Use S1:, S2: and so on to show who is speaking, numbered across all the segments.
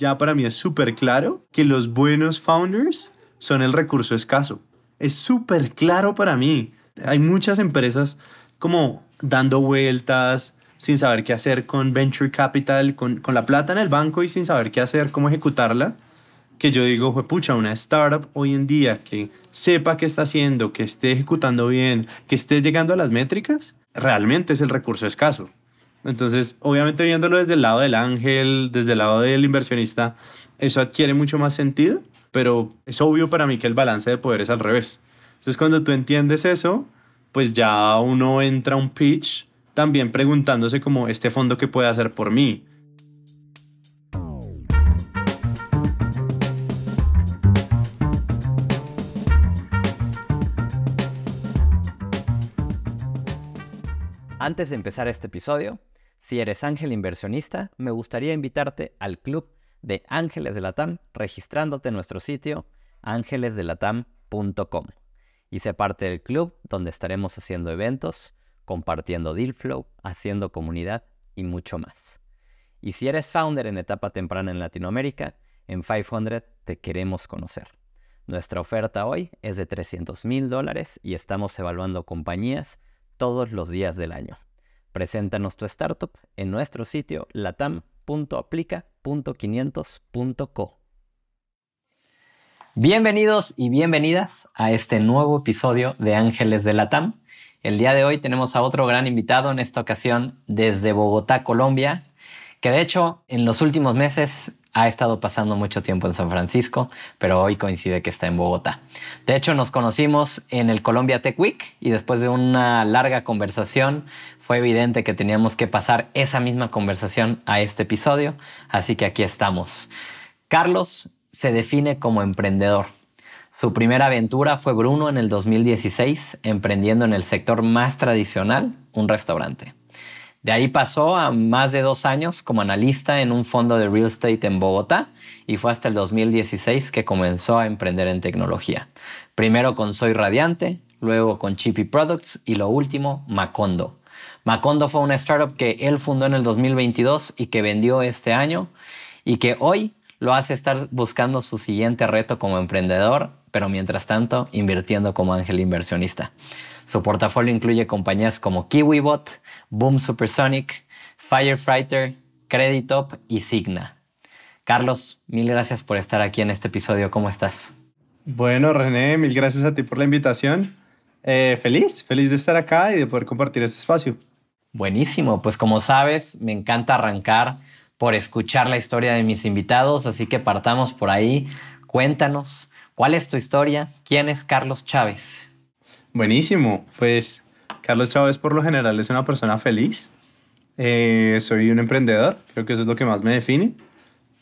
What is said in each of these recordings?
S1: ya para mí es súper claro que los buenos founders son el recurso escaso. Es súper claro para mí. Hay muchas empresas como dando vueltas, sin saber qué hacer con venture capital, con, la plata en el banco y sin saber qué hacer, cómo ejecutarla. Que yo digo, pucha, una startup hoy en día que sepa qué está haciendo, que esté ejecutando bien, que esté llegando a las métricas, realmente es el recurso escaso. Entonces, obviamente viéndolo desde el lado del ángel, desde el lado del inversionista, eso adquiere mucho más sentido, pero es obvio para mí que el balance de poder es al revés. Entonces, cuando tú entiendes eso, pues ya uno entra a un pitch también preguntándose como este fondo que puede hacer por mí.
S2: Antes de empezar este episodio, si eres ángel inversionista, me gustaría invitarte al club de Ángeles de la TAM registrándote en nuestro sitio ángelesdelatam.com y sé parte del club donde estaremos haciendo eventos, compartiendo deal flow, haciendo comunidad y mucho más. Y si eres founder en etapa temprana en Latinoamérica, en 500 te queremos conocer. Nuestra oferta hoy es de 300 mil dólares y estamos evaluando compañías todos los días del año. Preséntanos tu startup en nuestro sitio latam.aplica.500.co. Bienvenidos y bienvenidas a este nuevo episodio de Ángeles de Latam. El día de hoy tenemos a otro gran invitado, en esta ocasión desde Bogotá, Colombia, que de hecho en los últimos meses ha estado pasando mucho tiempo en San Francisco, pero hoy coincide que está en Bogotá. De hecho, nos conocimos en el Colombia Tech Week y después de una larga conversación fue evidente que teníamos que pasar esa misma conversación a este episodio, así que aquí estamos. Carlos se define como emprendedor. Su primera aventura fue Bruno en el 2016, emprendiendo en el sector más tradicional, un restaurante. De ahí pasó a más de dos años como analista en un fondo de real estate en Bogotá y fue hasta el 2016 que comenzó a emprender en tecnología. Primero con Soy Radiante, luego con Chippy Products y lo último, Macondo. Macondo fue una startup que él fundó en el 2022 y que vendió este año y que hoy lo hace estar buscando su siguiente reto como emprendedor, pero mientras tanto invirtiendo como ángel inversionista. Su portafolio incluye compañías como KiwiBot, Boom Supersonic, Firefighter, Creditop y Signa. Carlos, mil gracias por estar aquí en este episodio. ¿Cómo estás?
S1: Bueno, René, mil gracias a ti por
S2: la invitación. Eh, feliz, feliz de estar acá y de poder compartir este espacio. Buenísimo, pues como sabes, me encanta arrancar por escuchar la historia de mis invitados, así que partamos por ahí. Cuéntanos, ¿cuál es tu historia? ¿Quién es Carlos Chávez?
S1: Buenísimo. Pues Carlos Chávez por lo general es una persona feliz. Eh, soy un emprendedor, creo que eso es lo que más me define.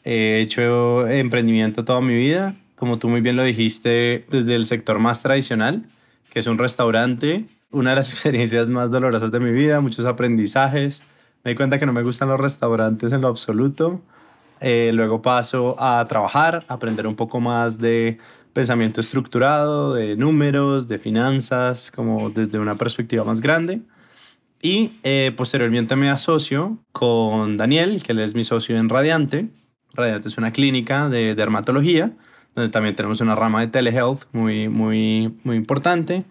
S1: He hecho emprendimiento toda mi vida, como tú muy bien lo dijiste, desde el sector más tradicional, que es un restaurante. Una de las experiencias más dolorosas de mi vida, muchos aprendizajes. Me di cuenta que no me gustan los restaurantes en lo absoluto. Eh, luego paso a trabajar, aprender un poco más de pensamiento estructurado, de números, de finanzas, como desde una perspectiva más grande. Y eh, posteriormente me asocio con Daniel, que él es mi socio en Radiante. Radiante es una clínica de dermatología, donde también tenemos una rama de telehealth muy, muy, muy importante.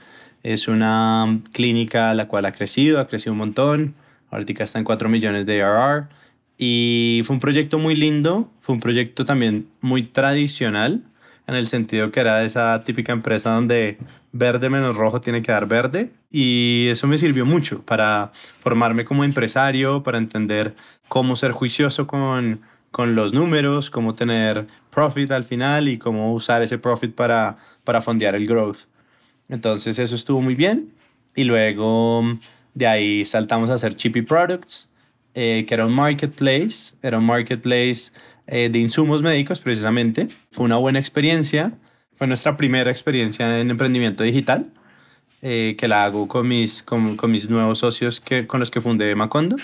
S1: Es una clínica la cual ha crecido, ha crecido un montón. Ahorita está en 4 millones de ARR. Y fue un proyecto muy lindo, fue un proyecto también muy tradicional, en el sentido que era esa típica empresa donde verde menos rojo tiene que dar verde y eso me sirvió mucho para formarme como empresario, para entender cómo ser juicioso con, los números, cómo tener profit al final y cómo usar ese profit para, fondear el growth. Entonces eso estuvo muy bien y luego de ahí saltamos a hacer Chippy Products, eh, que era un marketplace, era un marketplace eh, de insumos médicos precisamente. Fue una buena experiencia, fue nuestra primera experiencia en emprendimiento digital, eh, que la hago con mis, con, mis nuevos socios que, con los que fundé Macondo.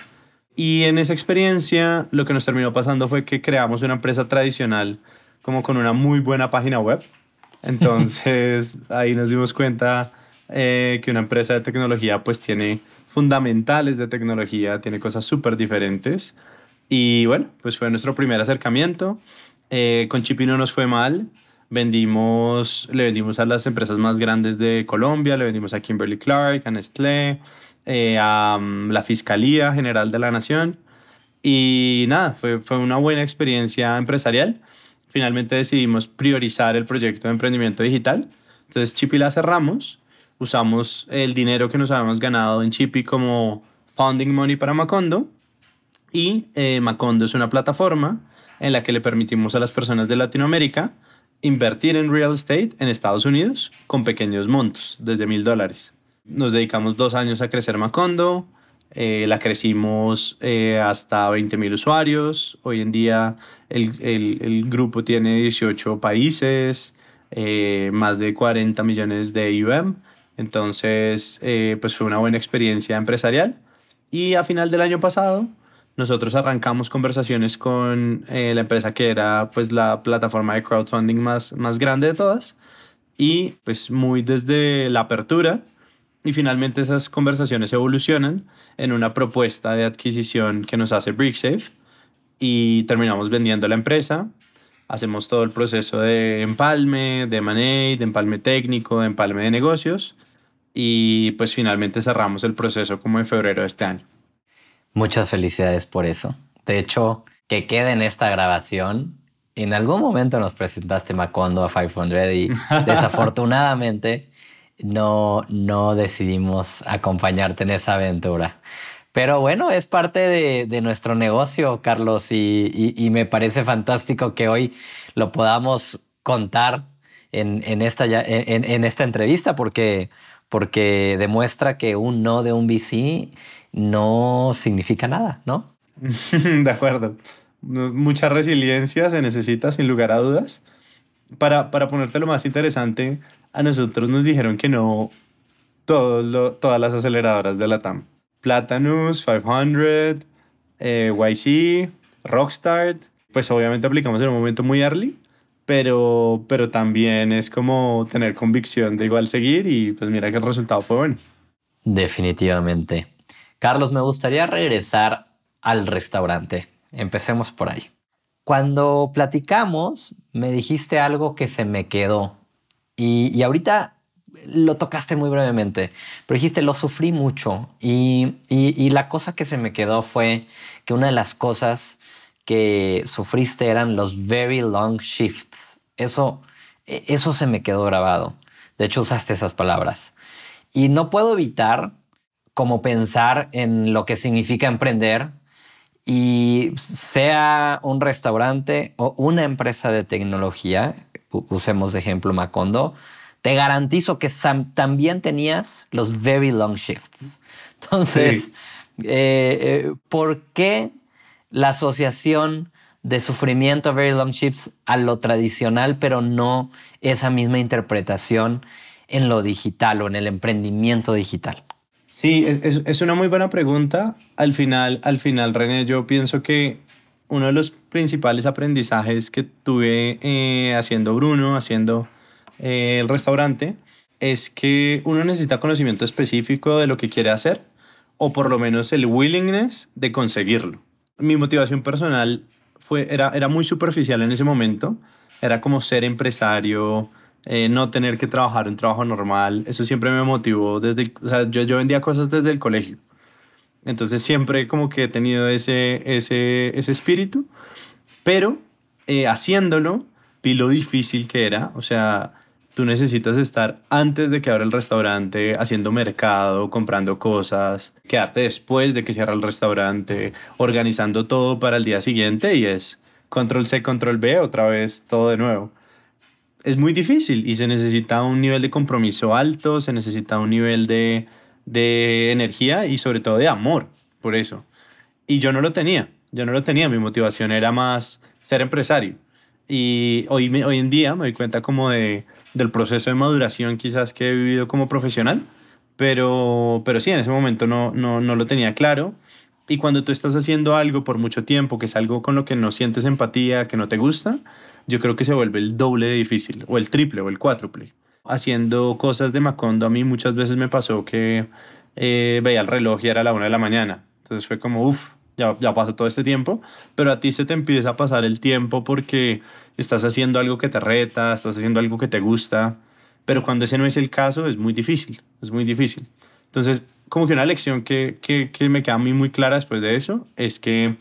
S1: Y en esa experiencia lo que nos terminó pasando fue que creamos una empresa tradicional como con una muy buena página web. Entonces ahí nos dimos cuenta eh, que una empresa de tecnología pues tiene fundamentales de tecnología, tiene cosas súper diferentes y bueno, pues fue nuestro primer acercamiento. Eh, con Chipi no nos fue mal. Vendimos, le vendimos a las empresas más grandes de Colombia, le vendimos a Kimberly Clark, a Nestlé, eh, a mm, la Fiscalía General de la Nación. Y nada, fue, fue una buena experiencia empresarial. Finalmente decidimos priorizar el proyecto de emprendimiento digital. Entonces Chipi la cerramos, usamos el dinero que nos habíamos ganado en Chipi como Funding money para Macondo y eh, Macondo es una plataforma en la que le permitimos a las personas de Latinoamérica invertir en real estate en Estados Unidos con pequeños montos, desde mil dólares. Nos dedicamos dos años a crecer Macondo, eh, la crecimos eh, hasta 20 mil usuarios, hoy en día el, grupo tiene 18 países, más de 40 millones de IUM, entonces pues fue una buena experiencia empresarial y a final del año pasado nosotros arrancamos conversaciones con eh, la empresa que era pues la plataforma de crowdfunding más, más grande de todas y pues muy desde la apertura y finalmente esas conversaciones evolucionan en una propuesta de adquisición que nos hace BrickSafe y terminamos vendiendo la empresa. Hacemos todo el proceso de empalme, de manejo de empalme técnico, de empalme de negocios y pues finalmente cerramos el proceso como en febrero de este año.
S2: Muchas felicidades por eso. De hecho, que quede en esta grabación. En algún momento nos presentaste Macondo a 500 y desafortunadamente no, no decidimos acompañarte en esa aventura. Pero bueno, es parte de, de nuestro negocio, Carlos, y, y, me parece fantástico que hoy lo podamos contar en, en esta, en, esta entrevista porque, porque demuestra que un no de un VC no significa nada, ¿no? de acuerdo. Mucha resiliencia se necesita,
S1: sin lugar a dudas. Para, para ponerte lo más interesante, a nosotros nos dijeron que no todas las aceleradoras de la TAM. Platanus, 500, eh, YC, Rockstar, pues obviamente aplicamos en un momento muy early, pero, pero también es como tener convicción de igual seguir
S2: y pues mira que el resultado fue bueno. Definitivamente. Carlos, me gustaría regresar al restaurante. Empecemos por ahí. Cuando platicamos, me dijiste algo que se me quedó y, ahorita lo tocaste muy brevemente, pero dijiste, lo sufrí mucho y, la cosa que se me quedó fue que una de las cosas que sufriste eran los very long shifts. Eso, e-, eso se me quedó grabado. De hecho, usaste esas palabras. Y no puedo evitar como pensar en lo que significa emprender y sea un restaurante o una empresa de tecnología, usemos de ejemplo Macondo, te garantizo que también tenías los very long shifts. Entonces, eh, eh, ¿por qué la asociación de sufrimiento a very long shifts a lo tradicional, pero no esa misma interpretación en lo digital o en el emprendimiento digital?
S1: Sí, es, una muy buena pregunta. Al final, al final, René, yo pienso que uno de los principales aprendizajes que tuve eh, haciendo Bruno, haciendo eh, el restaurante, es que uno necesita conocimiento específico de lo que quiere hacer o por lo menos el willingness de conseguirlo. Mi motivación personal fue, era, era muy superficial en ese momento. Era como ser empresario, eh, no tener que trabajar en trabajo normal, eso siempre me motivó desde, o yo, vendía cosas desde el colegio. Entonces siempre como que he tenido ese, ese, espíritu, pero eh, haciéndolo, vi lo difícil que era, o sea, tú necesitas estar antes de que abra el restaurante haciendo mercado, comprando cosas, quedarte después de que cierra el restaurante, organizando todo para el día siguiente y es control C, control B, otra vez todo de nuevo es muy difícil y se necesita un nivel de compromiso alto, se necesita un nivel de, energía y sobre todo de amor por eso. Y yo no lo tenía, yo no lo tenía, mi motivación era más ser empresario. Y hoy, hoy en día me doy cuenta como de, del proceso de maduración quizás que he vivido como profesional, pero, pero sí, en ese momento no, no, no lo tenía claro. Y cuando tú estás haciendo algo por mucho tiempo, que es algo con lo que no sientes empatía, que no te gusta, yo creo que se vuelve el doble de difícil, o el triple, o el cuádruple. Haciendo cosas de Macondo, a mí muchas veces me pasó que eh, veía el reloj y era la una de la mañana. Entonces fue como, uff, ya, ya pasó todo este tiempo, pero a ti se te empieza a pasar el tiempo porque estás haciendo algo que te reta, estás haciendo algo que te gusta, pero cuando ese no es el caso es muy difícil, es muy difícil. Entonces, como que una lección que, que, que me queda a mí muy clara después de eso es que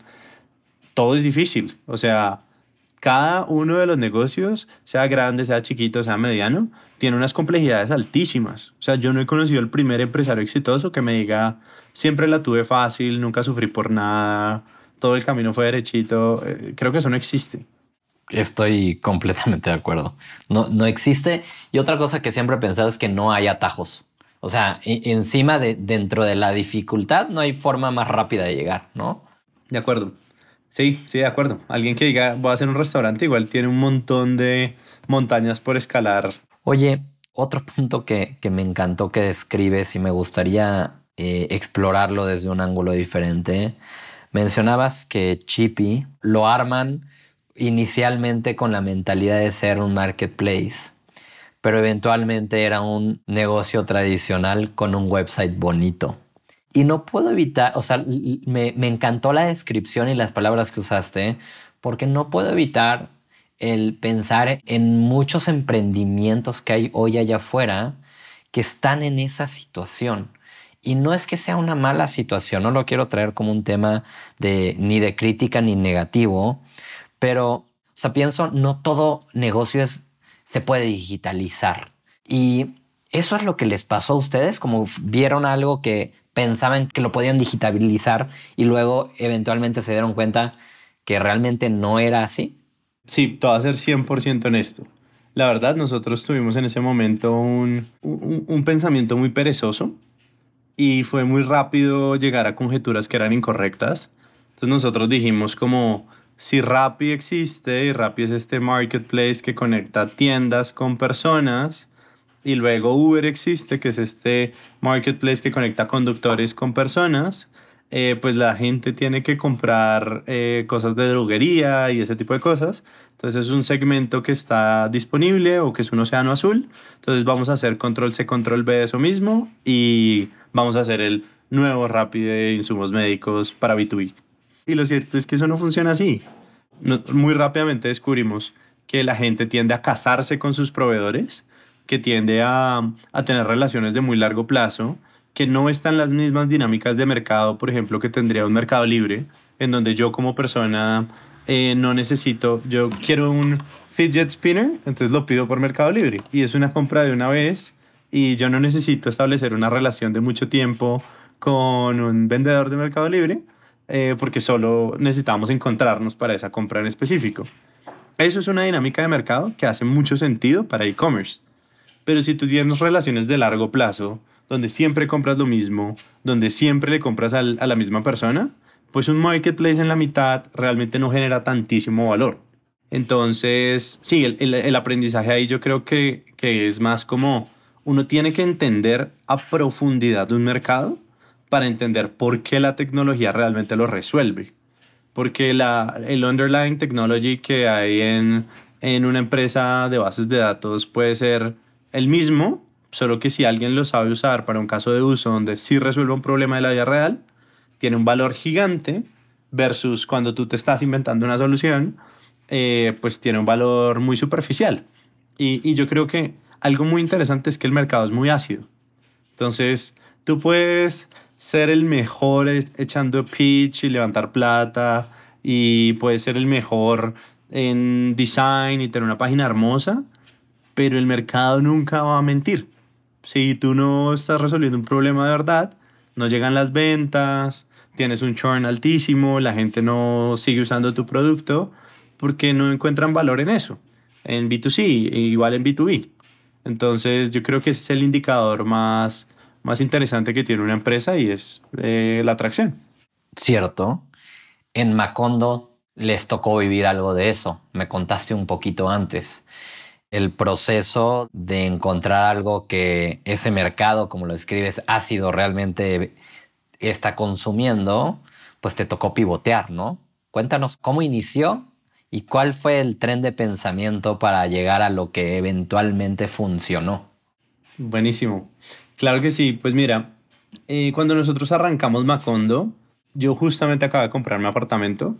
S1: todo es difícil, o sea, cada uno de los negocios, sea grande, sea chiquito, sea mediano, tiene unas complejidades altísimas. O sea, yo no he conocido el primer empresario exitoso que me diga, siempre la tuve fácil, nunca sufrí
S2: por nada, todo el camino fue derechito. Eh, creo que eso no existe. Estoy completamente de acuerdo. No, no existe. Y otra cosa que siempre he pensado es que no hay atajos. O sea, e, encima de, dentro de la dificultad no hay forma más rápida de llegar, ¿no?
S1: De acuerdo. Sí, sí, de acuerdo. Alguien que diga, voy a hacer un restaurante, igual tiene un montón de montañas por escalar.
S2: Oye, otro punto que, me encantó que describes y me gustaría eh, explorarlo desde un ángulo diferente. Mencionabas que Chippy lo arman inicialmente con la mentalidad de ser un marketplace, pero eventualmente era un negocio tradicional con un website bonito. Y no puedo evitar, o sea, me, encantó la descripción y las palabras que usaste, porque no puedo evitar el pensar en muchos emprendimientos que hay hoy allá afuera que están en esa situación. Y no es que sea una mala situación, no lo quiero traer como un tema de ni de crítica ni negativo, pero o sea, pienso, no todo negocio se puede digitalizar. Y eso es lo que les pasó a ustedes, como vieron algo que pensaban que lo podían digitalizar y luego eventualmente se dieron cuenta que realmente no era así? Sí, todo
S1: a ser 100% honesto. La verdad, nosotros tuvimos en ese momento un, un, un, pensamiento muy perezoso y fue muy rápido llegar a conjeturas que eran incorrectas. Entonces nosotros dijimos como, si Rappi existe y Rappi es este marketplace que conecta tiendas con personas, y luego Uber existe, que es este marketplace que conecta conductores con personas. Eh, pues la gente tiene que comprar eh, cosas de droguería y ese tipo de cosas. Entonces es un segmento que está disponible o que es un océano azul. Entonces vamos a hacer control C, control B de eso mismo y vamos a hacer el nuevo rápido de insumos médicos para B2B. Y lo cierto es que eso no funciona así. muy rápidamente descubrimos que la gente tiende a casarse con sus proveedores que tiende a, tener relaciones de muy largo plazo, que no están las mismas dinámicas de mercado, por ejemplo, que tendría un mercado libre, en donde yo como persona eh, no necesito, yo quiero un fidget spinner, entonces lo pido por Mercado Libre y es una compra de una vez y yo no necesito establecer una relación de mucho tiempo con un vendedor de Mercado Libre eh, porque solo necesitamos encontrarnos para esa compra en específico. Eso es una dinámica de mercado que hace mucho sentido para e-commerce. Pero si tú tienes relaciones de largo plazo, donde siempre compras lo mismo, donde siempre le compras a la misma persona, pues un marketplace en la mitad realmente no genera tantísimo valor. Entonces, sí, el, aprendizaje ahí yo creo que, es más como uno tiene que entender a profundidad de un mercado para entender por qué la tecnología realmente lo resuelve. Porque la, el underlying technology que hay en, en una empresa de bases de datos puede ser el mismo, solo que si alguien lo sabe usar para un caso de uso donde sí resuelve un problema de la vida real, tiene un valor gigante versus cuando tú te estás inventando una solución, eh, pues tiene un valor muy superficial. Y, y yo creo que algo muy interesante es que el mercado es muy ácido. Entonces, tú puedes ser el mejor e-, echando pitch y levantar plata y puedes ser el mejor en design y tener una página hermosa, pero el mercado nunca va a mentir. Si tú no estás resolviendo un problema de verdad, no llegan las ventas, tienes un churn altísimo, la gente no sigue usando tu producto porque no encuentran valor en eso, en B2C, igual en B2B. Entonces yo creo que es el indicador más, más interesante que tiene una empresa y es eh, la atracción.
S2: Cierto. En Macondo les tocó vivir algo de eso. Me contaste un poquito antes el proceso de encontrar algo que ese mercado, como lo escribes, sido realmente está consumiendo, pues te tocó pivotear, ¿no? Cuéntanos cómo inició y cuál fue el tren de pensamiento para llegar a lo que eventualmente funcionó.
S1: Buenísimo. Claro que sí. Pues mira, eh, cuando nosotros arrancamos Macondo, yo justamente acabé de comprar mi apartamento.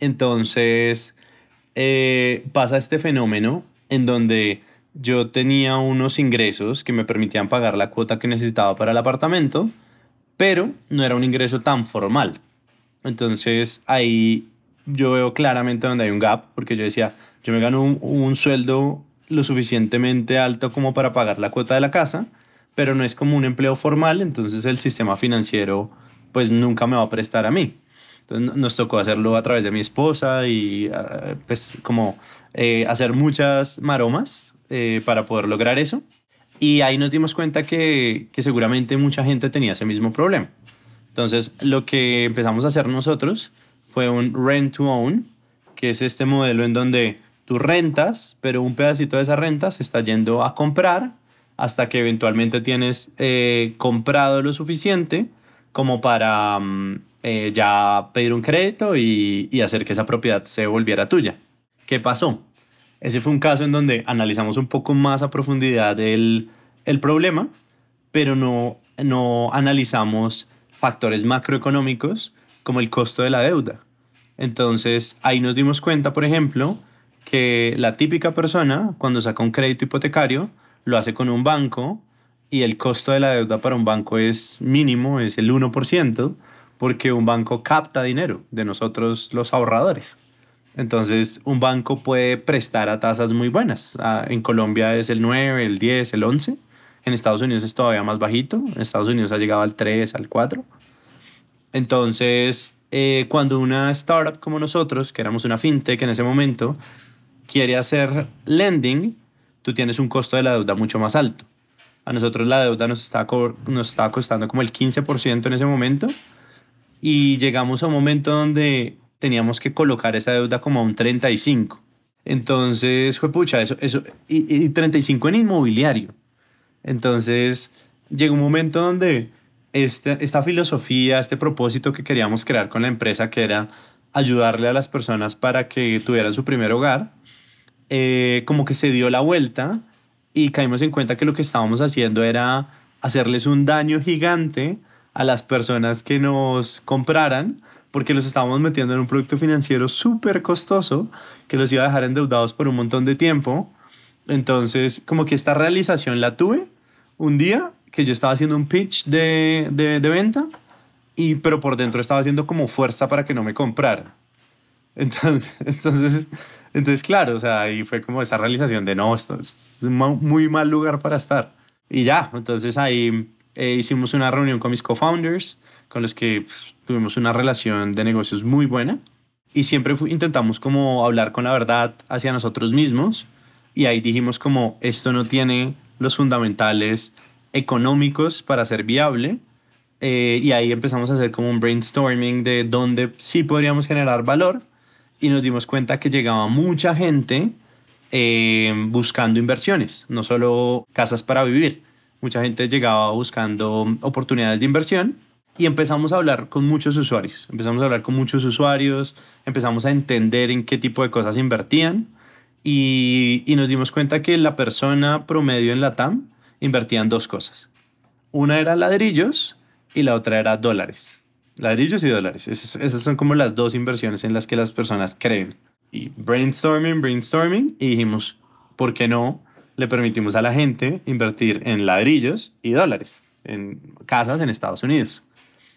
S1: Entonces eh, pasa este fenómeno en donde yo tenía unos ingresos que me permitían pagar la cuota que necesitaba para el apartamento, pero no era un ingreso tan formal. Entonces ahí yo veo claramente donde hay un gap, porque yo decía, yo me gano un, un sueldo lo suficientemente alto como para pagar la cuota de la casa, pero no es como un empleo formal, entonces el sistema financiero pues nunca me va a prestar a mí nos tocó hacerlo a través de mi esposa y ah, pues como eh, hacer muchas maromas eh, para poder lograr eso. Y ahí nos dimos cuenta que, seguramente mucha gente tenía ese mismo problema. Entonces lo que empezamos a hacer nosotros fue un rent to own, que es este modelo en donde tú rentas, pero un pedacito de esa renta se está yendo a comprar hasta que eventualmente tienes eh, comprado lo suficiente como para mm, eh, ya pedir un crédito y, hacer que esa propiedad se volviera tuya. ¿Qué pasó? Ese fue un caso en donde analizamos un poco más a profundidad el, problema, pero no, no analizamos factores macroeconómicos como el costo de la deuda. Entonces, ahí nos dimos cuenta, por ejemplo, que la típica persona, cuando saca un crédito hipotecario, lo hace con un banco y el costo de la deuda para un banco es mínimo, es el 1%, porque un banco capta dinero de nosotros los ahorradores. Entonces, un banco puede prestar a tasas muy buenas. Ah, en Colombia es el 9, el 10, el 11. En Estados Unidos es todavía más bajito. En Estados Unidos ha llegado al 3, al 4. Entonces, eh, cuando una startup como nosotros, que éramos una fintech en ese momento, quiere hacer lending, tú tienes un costo de la deuda mucho más alto. A nosotros la deuda nos está, nos está costando como el 15% en ese momento y llegamos a un momento donde teníamos que colocar esa deuda como a un 35. Entonces, fue pucha, eso, eso, y, 35 en inmobiliario. Entonces, llegó un momento donde esta, filosofía, este propósito que queríamos crear con la empresa, que era ayudarle a las personas para que tuvieran su primer hogar, eh, como que se dio la vuelta y caímos en cuenta que lo que estábamos haciendo era hacerles un daño gigante a las personas que nos compraran porque los estábamos metiendo en un producto financiero súper costoso que los iba a dejar endeudados por un montón de tiempo. Entonces, como que esta realización la tuve un día que yo estaba haciendo un pitch de, venta, y, pero por dentro estaba haciendo como fuerza para que no me compraran. Entonces, entonces, entonces claro, o sea, ahí fue como esa realización de no, esto es un muy mal lugar para estar. Y ya, entonces ahí eh, hicimos una reunión con mis co-founders, con los que pues, tuvimos una relación de negocios muy buena y siempre intentamos como hablar con la verdad hacia nosotros mismos y ahí dijimos como esto no tiene los fundamentales económicos para ser viable eh, y ahí empezamos a hacer como un brainstorming de dónde sí podríamos generar valor y nos dimos cuenta que llegaba mucha gente eh, buscando inversiones, no solo casas para vivir, mucha gente llegaba buscando oportunidades de inversión y empezamos a hablar con muchos usuarios. Empezamos a hablar con muchos usuarios, empezamos a entender en qué tipo de cosas invertían y, nos dimos cuenta que la persona promedio en la TAM invertía en dos cosas. Una era ladrillos y la otra era dólares. Ladrillos y dólares. Esas, esas son como las dos inversiones en las que las personas creen. Y brainstorming, brainstorming, y dijimos, ¿por qué no? le permitimos a la gente invertir en ladrillos y dólares, en casas en Estados Unidos.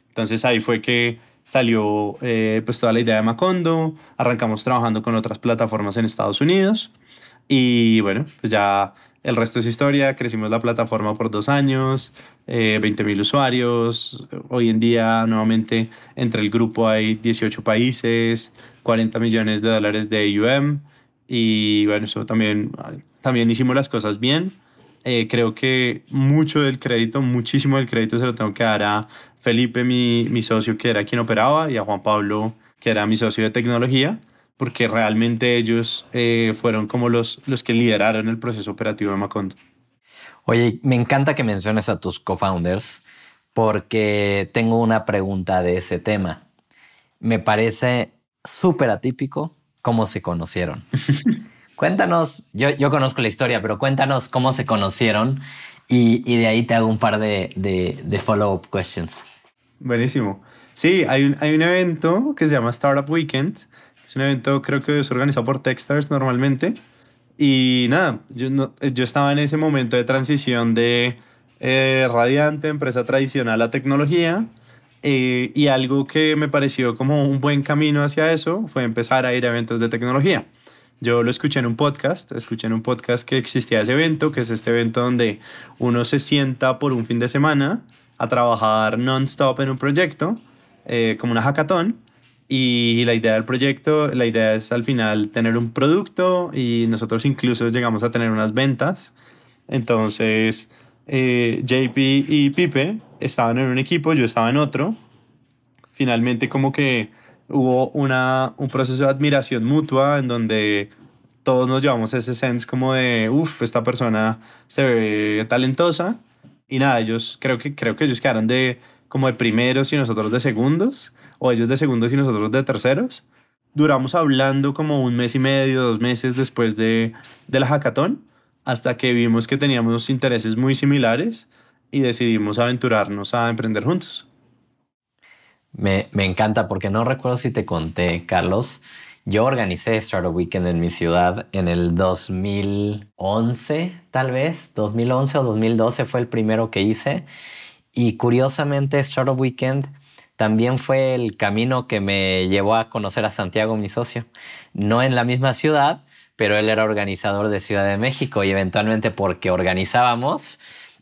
S1: Entonces ahí fue que salió eh, pues toda la idea de Macondo, arrancamos trabajando con otras plataformas en Estados Unidos y bueno, pues ya el resto es historia, crecimos la plataforma por dos años, eh, 20.000 usuarios, hoy en día nuevamente entre el grupo hay 18 países, 40 millones de dólares de IUM y bueno, eso también también hicimos las cosas bien. Eh, creo que mucho del crédito, muchísimo del crédito se lo tengo que dar a Felipe, mi, mi socio, que era quien operaba, y a Juan Pablo, que era mi socio de tecnología, porque realmente ellos eh, fueron
S2: como los, los que lideraron el proceso operativo de Macondo. Oye, me encanta que menciones a tus co-founders, porque tengo una pregunta de ese tema. Me parece súper atípico cómo se conocieron. Cuéntanos, yo, conozco la historia, pero cuéntanos cómo se conocieron y, de ahí te hago un par de, follow-up questions.
S1: Buenísimo. Sí, hay un, hay un evento que se llama Startup Weekend. Es un evento, creo que es organizado por Techstars normalmente. Y nada, yo, yo estaba en ese momento de transición de eh, radiante, empresa tradicional a tecnología. Eh, y algo que me pareció como un buen camino hacia eso fue empezar a ir a eventos de tecnología. Yo lo escuché en un podcast, escuché en un podcast que existía ese evento, que es este evento donde uno se sienta por un fin de semana a trabajar non-stop en un proyecto, eh, como una hackathon, y la idea del proyecto, la idea es al final tener un producto y nosotros incluso llegamos a tener unas ventas. Entonces, eh, JP y Pipe estaban en un equipo, yo estaba en otro. Finalmente como que hubo una, un proceso de admiración mutua en donde todos nos llevamos ese sense como de, uff, esta persona se ve talentosa. Y nada, ellos, creo que, creo que ellos quedaron de como de primeros y nosotros de segundos, o ellos de segundos y nosotros de terceros. Duramos hablando como un mes y medio, dos meses después de, de la hackathon, hasta que vimos que teníamos intereses muy similares y decidimos aventurarnos a emprender juntos.
S2: Me, encanta porque no recuerdo si te conté, Carlos. Yo organicé Startup Weekend en mi ciudad en el 2011, tal vez. 2011 o 2012 fue el primero que hice. Y curiosamente, Startup Weekend también fue el camino que me llevó a conocer a Santiago, mi socio. No en la misma ciudad, pero él era organizador de Ciudad de México y eventualmente porque organizábamos,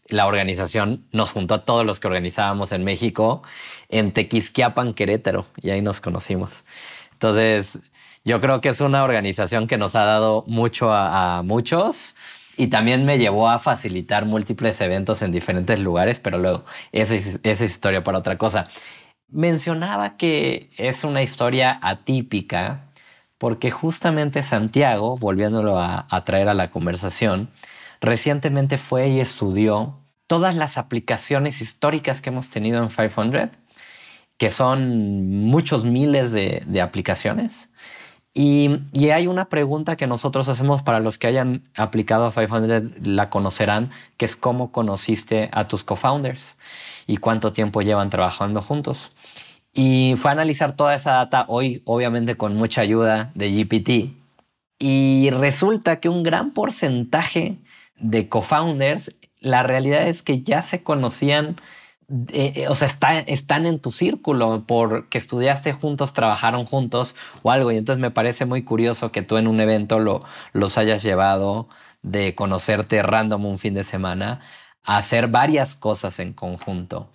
S2: la organización nos juntó a todos los que organizábamos en México en Tequisquiapan, Querétaro, y ahí nos conocimos. Entonces, yo creo que es una organización que nos ha dado mucho a, muchos y también me llevó a facilitar múltiples eventos en diferentes lugares, pero luego, esa es, historia para otra cosa. Mencionaba que es una historia atípica porque justamente Santiago, volviéndolo a traer a la conversación, recientemente fue y estudió todas las aplicaciones históricas que hemos tenido en 500, que son muchos miles de, aplicaciones. Y, hay una pregunta que nosotros hacemos para los que hayan aplicado a 500, la conocerán, que es cómo conociste a tus co-founders y cuánto tiempo llevan trabajando juntos. Y fue a analizar toda esa data hoy, obviamente con mucha ayuda de GPT. Y resulta que un gran porcentaje de co-founders, la realidad es que ya se conocían, eh, eh, o sea, están en tu círculo porque estudiaste juntos, trabajaron juntos o algo. Y entonces me parece muy curioso que tú en un evento los hayas llevado de conocerte random un fin de semana a hacer varias cosas en conjunto.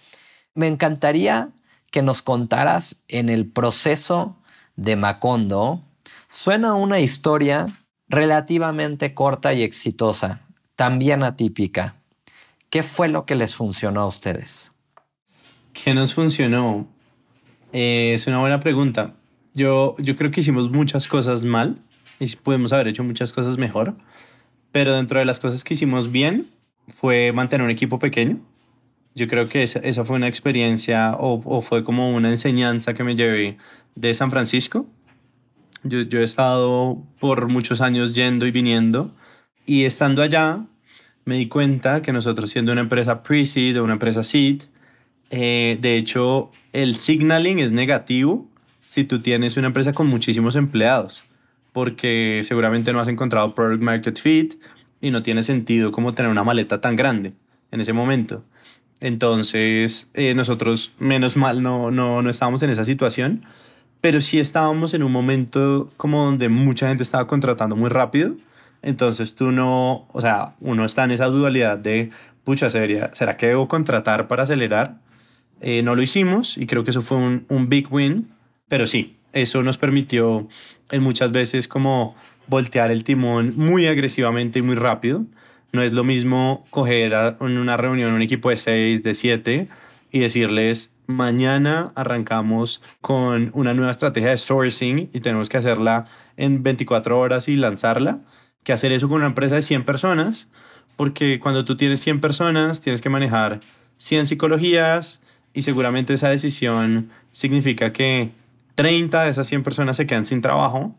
S2: Me encantaría que nos contaras en el proceso de Macondo. Suena una historia relativamente corta y exitosa también atípica. ¿Qué fue lo que les funcionó a ustedes?
S1: ¿Qué nos funcionó? Eh, es una buena pregunta. Yo, yo creo que hicimos muchas cosas mal y podemos haber hecho muchas cosas mejor, pero dentro de las cosas que hicimos bien fue mantener un equipo pequeño. Yo creo que esa, fue una experiencia o, fue como una enseñanza que me llevé de San Francisco. Yo, yo he estado por muchos años yendo y viniendo y estando allá, me di cuenta que nosotros siendo una empresa pre-seed o una empresa seed, eh, de hecho, el signaling es negativo si tú tienes una empresa con muchísimos empleados, porque seguramente no has encontrado product market fit y no tiene sentido como tener una maleta tan grande en ese momento. Entonces, eh, nosotros, menos mal, no, no, no estábamos en esa situación, pero sí estábamos en un momento como donde mucha gente estaba contratando muy rápido entonces tú no, o sea, uno está en esa dualidad de, pucha, ¿sería, ¿será que debo contratar para acelerar? Eh, no lo hicimos y creo que eso fue un, big win, pero sí, eso nos permitió en muchas veces como voltear el timón muy agresivamente y muy rápido. No es lo mismo coger en una reunión un equipo de seis de siete y decirles, mañana arrancamos con una nueva estrategia de sourcing y tenemos que hacerla en 24 horas y lanzarla, que hacer eso con una empresa de 100 personas, porque cuando tú tienes 100 personas, tienes que manejar 100 psicologías y seguramente esa decisión significa que 30 de esas 100 personas se quedan sin trabajo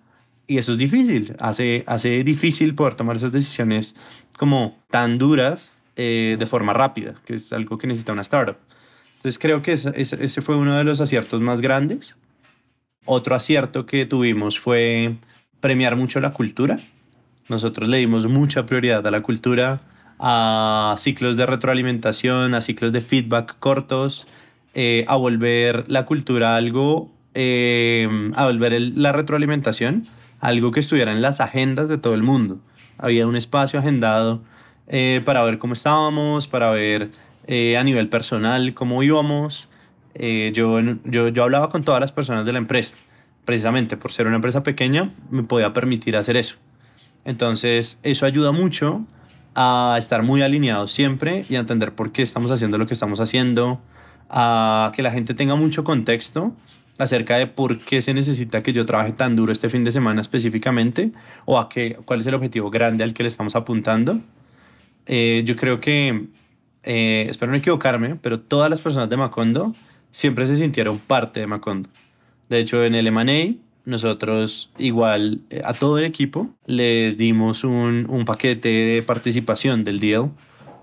S1: y eso es difícil, hace, hace difícil poder tomar esas decisiones como tan duras eh, de forma rápida, que es algo que necesita una startup. Entonces creo que ese fue uno de los aciertos más grandes. Otro acierto que tuvimos fue premiar mucho la cultura nosotros le dimos mucha prioridad a la cultura, a ciclos de retroalimentación, a ciclos de feedback cortos, eh, a volver la cultura algo, eh, a volver la retroalimentación algo que estuviera en las agendas de todo el mundo. Había un espacio agendado eh, para ver cómo estábamos, para ver a nivel personal cómo íbamos. yo, yo, yo hablaba con todas las personas de la empresa. Precisamente por ser una empresa pequeña, me podía permitir hacer eso. Entonces, eso ayuda mucho a estar muy alineados siempre y a entender por qué estamos haciendo lo que estamos haciendo, a que la gente tenga mucho contexto acerca de por qué se necesita que yo trabaje tan duro este fin de semana específicamente o a qué, cuál es el objetivo grande al que le estamos apuntando. Eh, yo creo que, eh, espero no equivocarme, pero todas las personas de Macondo siempre se sintieron parte de Macondo. De hecho, en el M&A nosotros igual eh, a todo el equipo les dimos un, un paquete de participación del deal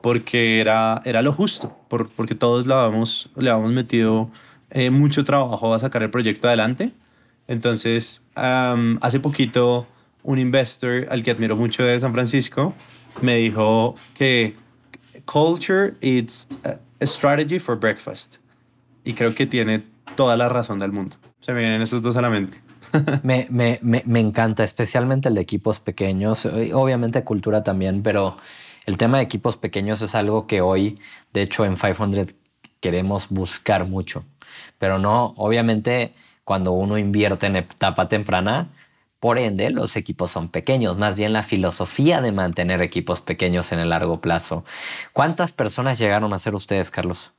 S1: porque era, era lo justo, porque todos le habíamos, le habíamos metido eh, mucho trabajo a sacar el proyecto adelante. Entonces, hace poquito un investor al que admiro mucho de San Francisco me dijo que culture it's a strategy for breakfast. Y creo que tiene toda la razón del mundo. Se me vienen esos dos a la mente.
S2: me, encanta, especialmente el de equipos pequeños, eh, obviamente cultura también, pero el tema de equipos pequeños es algo que hoy, de hecho, en 500 queremos buscar mucho, pero no, obviamente, cuando uno invierte en etapa temprana, por ende, los equipos son pequeños, más bien la filosofía de mantener equipos pequeños en el largo plazo. ¿Cuántas personas llegaron a ser ustedes, Carlos?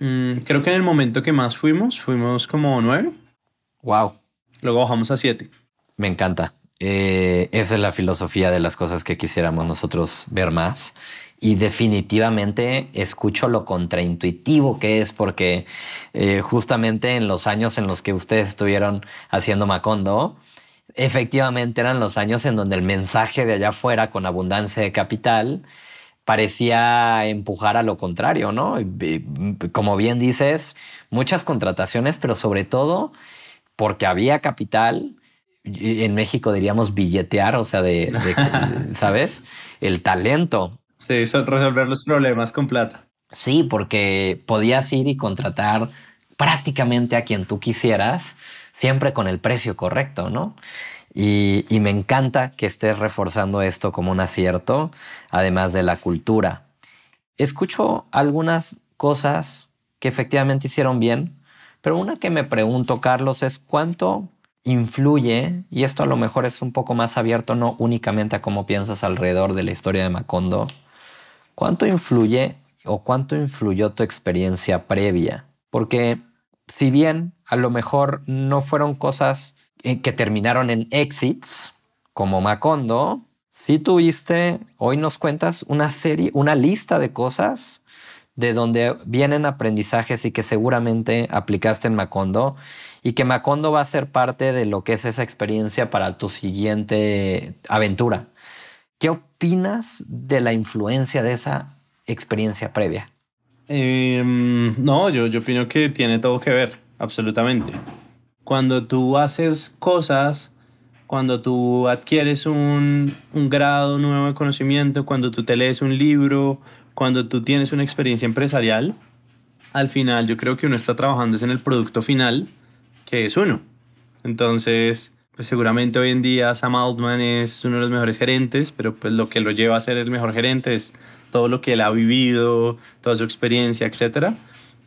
S1: Mm, creo que en el momento que más fuimos, fuimos como nueve.
S2: Wow. Luego bajamos a siete. Me encanta. Eh, esa es la filosofía de las cosas que quisiéramos nosotros ver más. Y definitivamente escucho lo contraintuitivo que es, porque eh, justamente en los años en los que ustedes estuvieron haciendo Macondo, efectivamente eran los años en donde el mensaje de allá afuera, con abundancia de capital, parecía empujar a lo contrario, ¿no? Como bien dices, muchas contrataciones, pero sobre todo porque había capital, en México diríamos billetear, o sea, de, ¿sabes? El talento. Sí, resolver los problemas con plata. Sí, porque podías ir y contratar prácticamente a quien tú quisieras, siempre con el precio correcto, ¿no? Y, y me encanta que estés reforzando esto como un acierto, además de la cultura. Escucho algunas cosas que efectivamente hicieron bien, pero una que me pregunto, Carlos, es cuánto influye, y esto a lo mejor es un poco más abierto, no únicamente a cómo piensas alrededor de la historia de Macondo, cuánto influye o cuánto influyó tu experiencia previa. Porque si bien a lo mejor no fueron cosas eh, que terminaron en exits, como Macondo, si tuviste, hoy nos cuentas, una serie, una lista de cosas de donde vienen aprendizajes y que seguramente aplicaste en Macondo y que Macondo va a ser parte de lo que es esa experiencia para tu siguiente aventura. ¿Qué opinas de la influencia de esa experiencia previa?
S1: Em, no, yo, yo opino que tiene todo que ver, absolutamente. Cuando tú haces cosas, cuando tú adquieres un, un grado nuevo de conocimiento, cuando tú te lees un libro, cuando tú tienes una experiencia empresarial, al final yo creo que uno está trabajando en el producto final, que es uno. Entonces, pues seguramente hoy en día Sam Altman es uno de los mejores gerentes, pero pues lo que lo lleva a ser el mejor gerente es todo lo que él ha vivido, toda su experiencia, etc.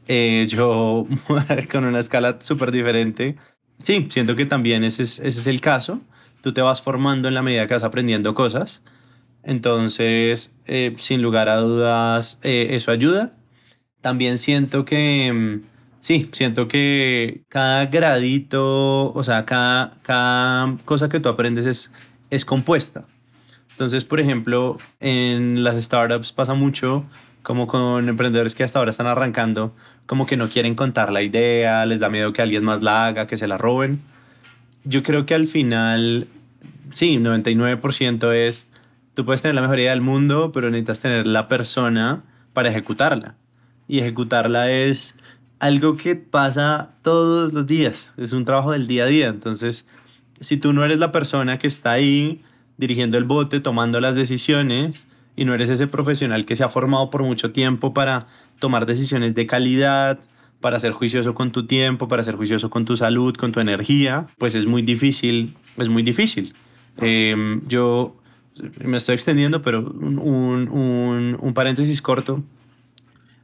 S1: Eh, yo con una escala súper diferente, sí, siento que también ese ese es el caso. Tú te vas formando en la medida que vas aprendiendo cosas entonces, eh, sin lugar a dudas, eh, eso ayuda. También siento que, mm, sí, siento que cada gradito, o sea, cada, cosa que tú aprendes es, es compuesta. Entonces, por ejemplo, en las startups pasa mucho como con emprendedores que hasta ahora están arrancando, como que no quieren contar la idea, les da miedo que alguien más la haga, que se la roben. Yo creo que al final, sí, 99% es tú puedes tener la mejor idea del mundo, pero necesitas tener la persona para ejecutarla. Y ejecutarla es algo que pasa todos los días, es un trabajo del día a día. Entonces, si tú no eres la persona que está ahí dirigiendo el bote, tomando las decisiones, y no eres ese profesional que se ha formado por mucho tiempo para tomar decisiones de calidad, para ser juicioso con tu tiempo, para ser juicioso con tu salud, con tu energía, pues es muy difícil, es muy difícil. Em, yo me estoy extendiendo, pero un, un, un, paréntesis corto.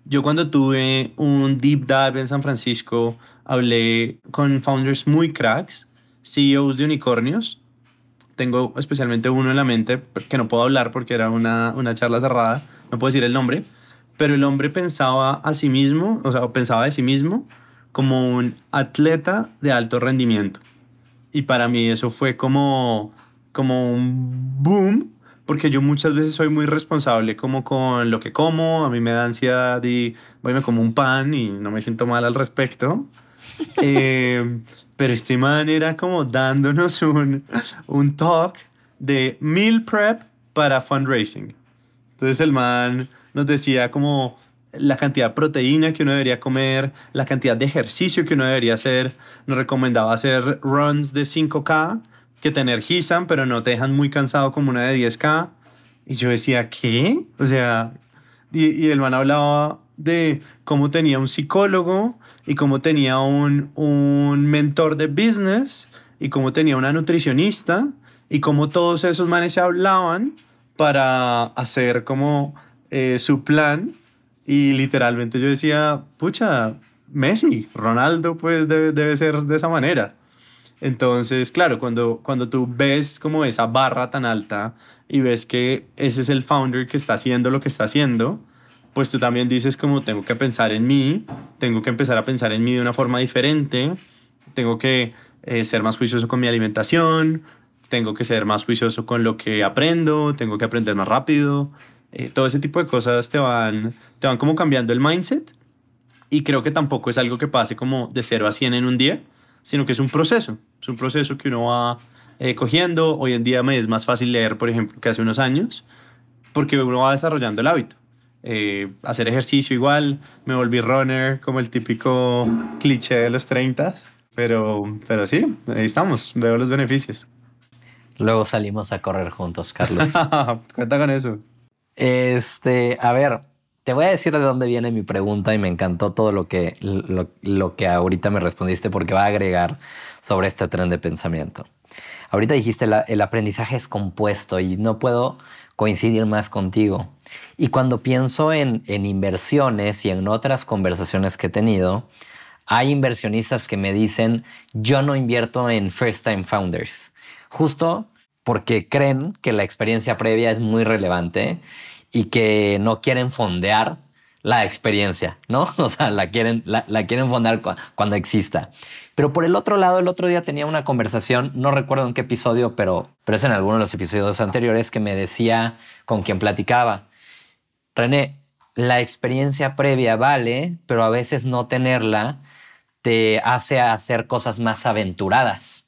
S1: Yo cuando tuve un deep dive en San Francisco, hablé con founders muy cracks, CEOs de unicornios. Tengo especialmente uno en la mente que no puedo hablar porque era una, una charla cerrada, no puedo decir el nombre, pero el hombre pensaba a sí mismo, o sea, pensaba de sí mismo como un atleta de alto rendimiento. Y para mí eso fue como como un boom, porque yo muchas veces soy muy responsable como con lo que como, a mí me da ansiedad y voy me como un pan y no me siento mal al respecto. Eh, pero este man era como dándonos un, un talk de meal prep para fundraising. Entonces el man nos decía como la cantidad de proteína que uno debería comer, la cantidad de ejercicio que uno debería hacer. Nos recomendaba hacer runs de 5K que te energizan, pero no te dejan muy cansado como una de 10K. Y yo decía, ¿qué? O sea, y, el man hablaba de cómo tenía un psicólogo y cómo tenía un, un mentor de business y cómo tenía una nutricionista y cómo todos esos manes se hablaban para hacer como eh, su plan. Y literalmente yo decía, pucha, Messi, Ronaldo, pues debe, debe ser de esa manera. Entonces, claro, cuando, tú ves como esa barra tan alta y ves que ese es el founder que está haciendo lo que está haciendo, pues tú también dices como tengo que pensar en mí, tengo que empezar a pensar en mí de una forma diferente, tengo que eh, ser más juicioso con mi alimentación, tengo que ser más juicioso con lo que aprendo, tengo que aprender más rápido. Eh, todo ese tipo de cosas te van, te van como cambiando el mindset y creo que tampoco es algo que pase como de 0 a 100 en un día, sino que es un proceso, es un proceso que uno va eh, cogiendo. Hoy en día me es más fácil leer, por ejemplo, que hace unos años, porque uno va desarrollando el hábito. Eh, hacer ejercicio igual, me volví runner como el típico cliché de los 30, pero, pero sí,
S2: ahí estamos, veo los beneficios. Luego salimos a correr juntos, Carlos. Cuenta con eso. Este, a ver, te voy a decir de dónde viene mi pregunta y me encantó todo lo que, lo, que ahorita me respondiste porque va a agregar sobre este tren de pensamiento. Ahorita dijiste el aprendizaje es compuesto y no puedo coincidir más contigo. Y cuando pienso en, en inversiones y en otras conversaciones que he tenido, hay inversionistas que me dicen, yo no invierto en first time founders, justo porque creen que la experiencia previa es muy relevante y que no quieren fondear la experiencia, ¿no? O sea, la quieren, la, quieren fondar cuando exista. Pero por el otro lado, el otro día tenía una conversación, no recuerdo en qué episodio, pero, pero es en alguno de los episodios anteriores que me decía con quien platicaba, René, la experiencia previa vale, pero a veces no tenerla te hace hacer cosas más aventuradas,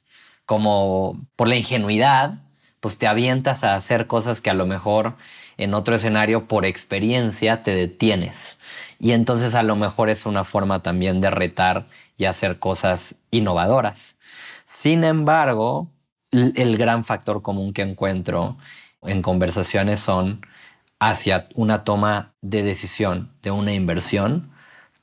S2: como por la ingenuidad, pues te avientas a hacer cosas que a lo mejor en otro escenario por experiencia te detienes. Y entonces a lo mejor es una forma también de retar y hacer cosas innovadoras. Sin embargo, el gran factor común que encuentro en conversaciones son hacia una toma de decisión de una inversión,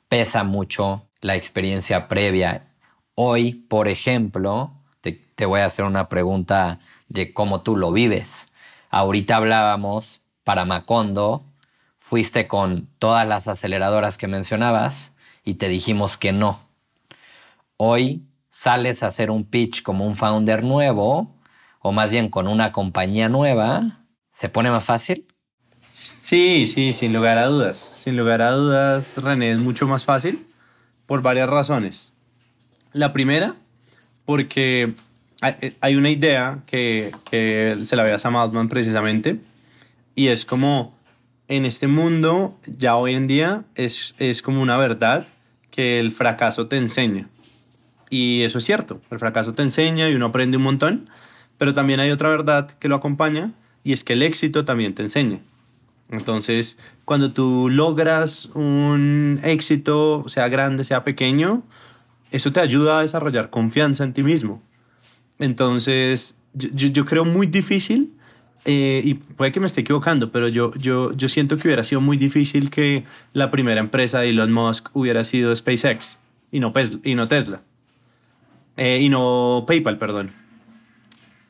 S2: pesa mucho la experiencia previa. Hoy, por ejemplo, te, voy a hacer una pregunta de cómo tú lo vives. Ahorita hablábamos para Macondo, fuiste con todas las aceleradoras que mencionabas y te dijimos que no. Hoy sales a hacer un pitch como un founder nuevo, o más bien con una compañía nueva, ¿se pone más fácil? Sí, sí, sin lugar a dudas. Sin lugar a dudas, René, es
S1: mucho más fácil por varias razones. La primera, porque hay eh, una idea que, se la ve a Sam Altman precisamente, y es como en este mundo, ya hoy en día, es, como una verdad que el fracaso te enseña. Y eso es cierto, el fracaso te enseña y uno aprende un montón, pero también hay otra verdad que lo acompaña y es que el éxito también te enseña. Entonces, cuando tú logras un éxito, sea grande, sea pequeño, eso te ayuda a desarrollar confianza en ti mismo. Entonces, yo creo muy difícil eh, y puede que me esté equivocando, pero yo, yo, yo siento que hubiera sido muy difícil que la primera empresa de Elon Musk hubiera sido SpaceX y no, y no Tesla. Eh, y no PayPal, perdón.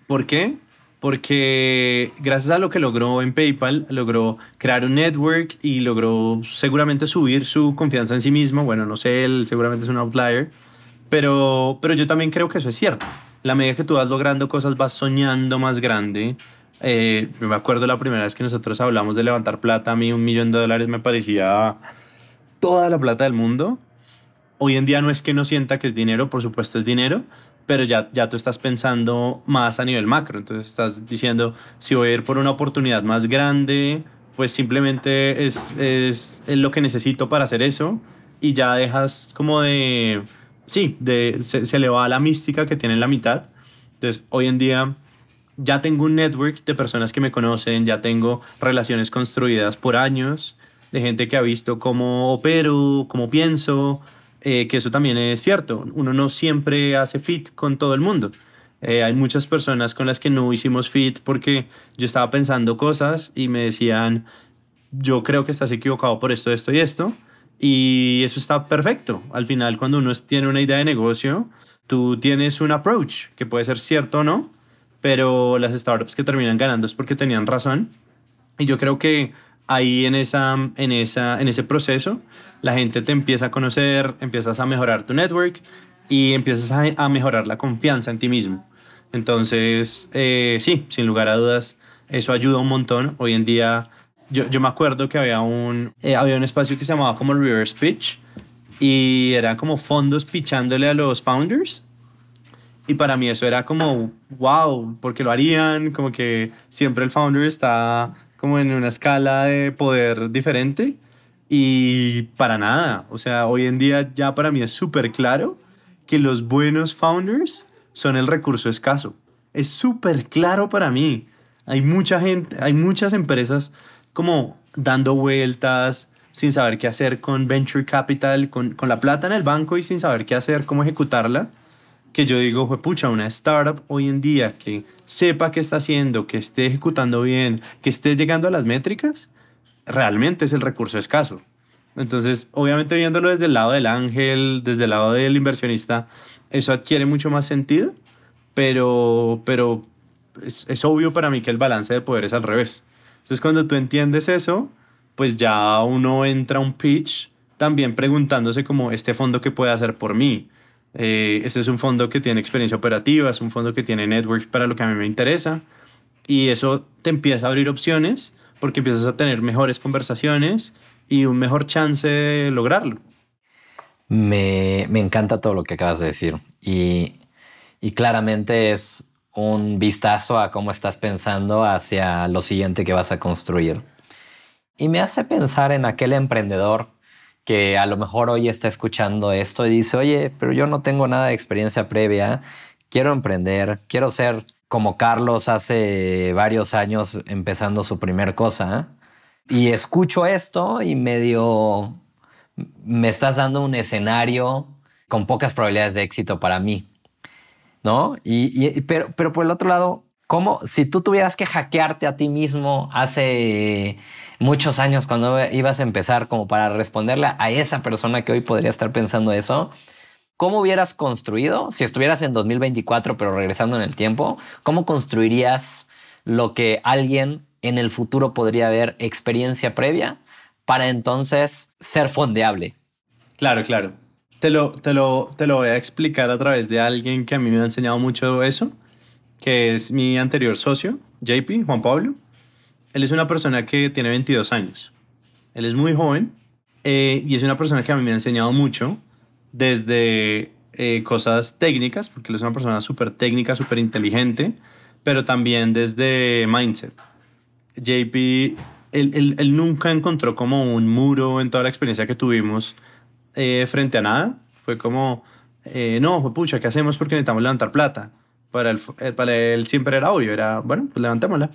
S1: ¿Por qué? Porque gracias a lo que logró en PayPal, logró crear un network y logró seguramente subir su confianza en sí mismo. Bueno, no sé, él seguramente es un outlier, pero, pero yo también creo que eso es cierto. La medida que tú vas logrando cosas, vas soñando más grande, eh, me acuerdo la primera vez que nosotros hablamos de levantar plata, a mí un millón de dólares me parecía toda la plata del mundo. Hoy en día no es que no sienta que es dinero, por supuesto es dinero, pero ya, ya tú estás pensando más a nivel macro. Entonces estás diciendo, si voy a ir por una oportunidad más grande, pues simplemente es, es, lo que necesito para hacer eso. Y ya dejas como de, sí, de, se, se le va la mística que tiene en la mitad. Entonces hoy en día ya tengo un network de personas que me conocen, ya tengo relaciones construidas por años, de gente que ha visto cómo opero, cómo pienso, eh, que eso también es cierto. Uno no siempre hace fit con todo el mundo. Eh, hay muchas personas con las que no hicimos fit porque yo estaba pensando cosas y me decían, yo creo que estás equivocado por esto, esto y esto. Y eso está perfecto. Al final, cuando uno tiene una idea de negocio, tú tienes un approach que puede ser cierto o no, pero las startups que terminan ganando es porque tenían razón. Y yo creo que ahí en, esa, en, esa, en ese proceso la gente te empieza a conocer, empiezas a mejorar tu network y empiezas a, mejorar la confianza en ti mismo. Entonces, eh, sí, sin lugar a dudas, eso ayuda un montón. Hoy en día, yo, yo me acuerdo que había un, eh, había un espacio que se llamaba como Reverse Pitch y eran como fondos pichándole a los founders y para mí eso era como, wow, porque lo harían, como que siempre el founder está como en una escala de poder diferente y para nada. O sea, hoy en día ya para mí es súper claro que los buenos founders son el recurso escaso. Es súper claro para mí. Hay mucha gente, hay muchas empresas como dando vueltas, sin saber qué hacer con venture capital, con, con la plata en el banco y sin saber qué hacer, cómo ejecutarla que yo digo, pucha, una startup hoy en día que sepa qué está haciendo, que esté ejecutando bien, que esté llegando a las métricas, realmente es el recurso escaso. Entonces, obviamente viéndolo desde el lado del ángel, desde el lado del inversionista, eso adquiere mucho más sentido, pero, pero es, es obvio para mí que el balance de poder es al revés. Entonces, cuando tú entiendes eso, pues ya uno entra a un pitch también preguntándose como este fondo que puede hacer por mí eh, ese es un fondo que tiene experiencia operativa, es un fondo que tiene network para lo que a mí me interesa. Y eso te empieza a abrir opciones porque empiezas a tener mejores conversaciones y un mejor chance de lograrlo.
S2: Me, encanta todo lo que acabas de decir. Y, y claramente es un vistazo a cómo estás pensando hacia lo siguiente que vas a construir. Y me hace pensar en aquel emprendedor que a lo mejor hoy está escuchando esto y dice, oye, pero yo no tengo nada de experiencia previa, quiero emprender, quiero ser como Carlos hace varios años empezando su primer cosa, y escucho esto y medio me estás dando un escenario con pocas probabilidades de éxito para mí, ¿no? Y, pero, pero por el otro lado, ¿cómo si tú tuvieras que hackearte a ti mismo hace muchos años cuando ibas a empezar como para responderle a esa persona que hoy podría estar pensando eso. ¿Cómo hubieras construido, si estuvieras en 2024 pero regresando en el tiempo, cómo construirías lo que alguien en el futuro podría haber experiencia previa para entonces ser fondeable?
S1: Claro, claro. Te lo, te lo, te lo voy a explicar a través de alguien que a mí me ha enseñado mucho eso, que es mi anterior socio, JP, Juan Pablo él es una persona que tiene 22 años. Él es muy joven eh, y es una persona que a mí me ha enseñado mucho desde eh, cosas técnicas, porque él es una persona súper técnica, súper inteligente, pero también desde mindset. JP, él, nunca encontró como un muro en toda la experiencia que tuvimos eh, frente a nada. Fue como, no, pucha, ¿qué hacemos? Porque necesitamos levantar plata. Para para él siempre era obvio, era, bueno, pues levantémosla.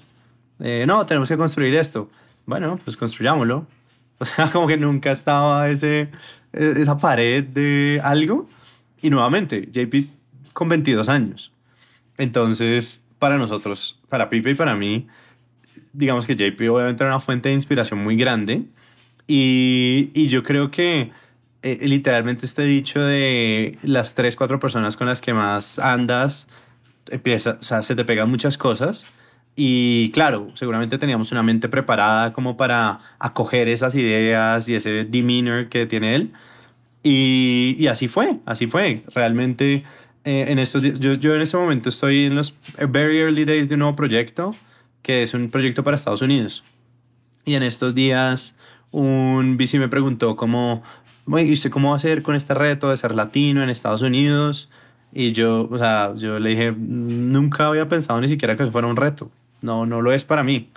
S1: Eh, no, tenemos que construir esto. Bueno, pues construyámoslo. O sea, como que nunca estaba ese, e, esa pared de algo. Y nuevamente, JP con 22 años. Entonces, para nosotros, para Pipe y para mí, digamos que JP obviamente era una fuente de inspiración muy grande. Y, yo creo que eh, literalmente este dicho de las tres, cuatro personas con las que más andas, empieza, o sea, se te pegan muchas cosas. Y claro, seguramente teníamos una mente preparada como para acoger esas ideas y ese demeanor que tiene él. Y, así fue, así fue. Realmente, eh, en estos, yo, yo, en este momento estoy en los very early days de un nuevo proyecto, que es un proyecto para Estados Unidos. Y en estos días, un bici me preguntó como, ¿y cómo va a ser con este reto de ser latino en Estados Unidos? Y yo, o sea, yo le dije, nunca había pensado ni siquiera que eso fuera un reto no, no lo es para mí.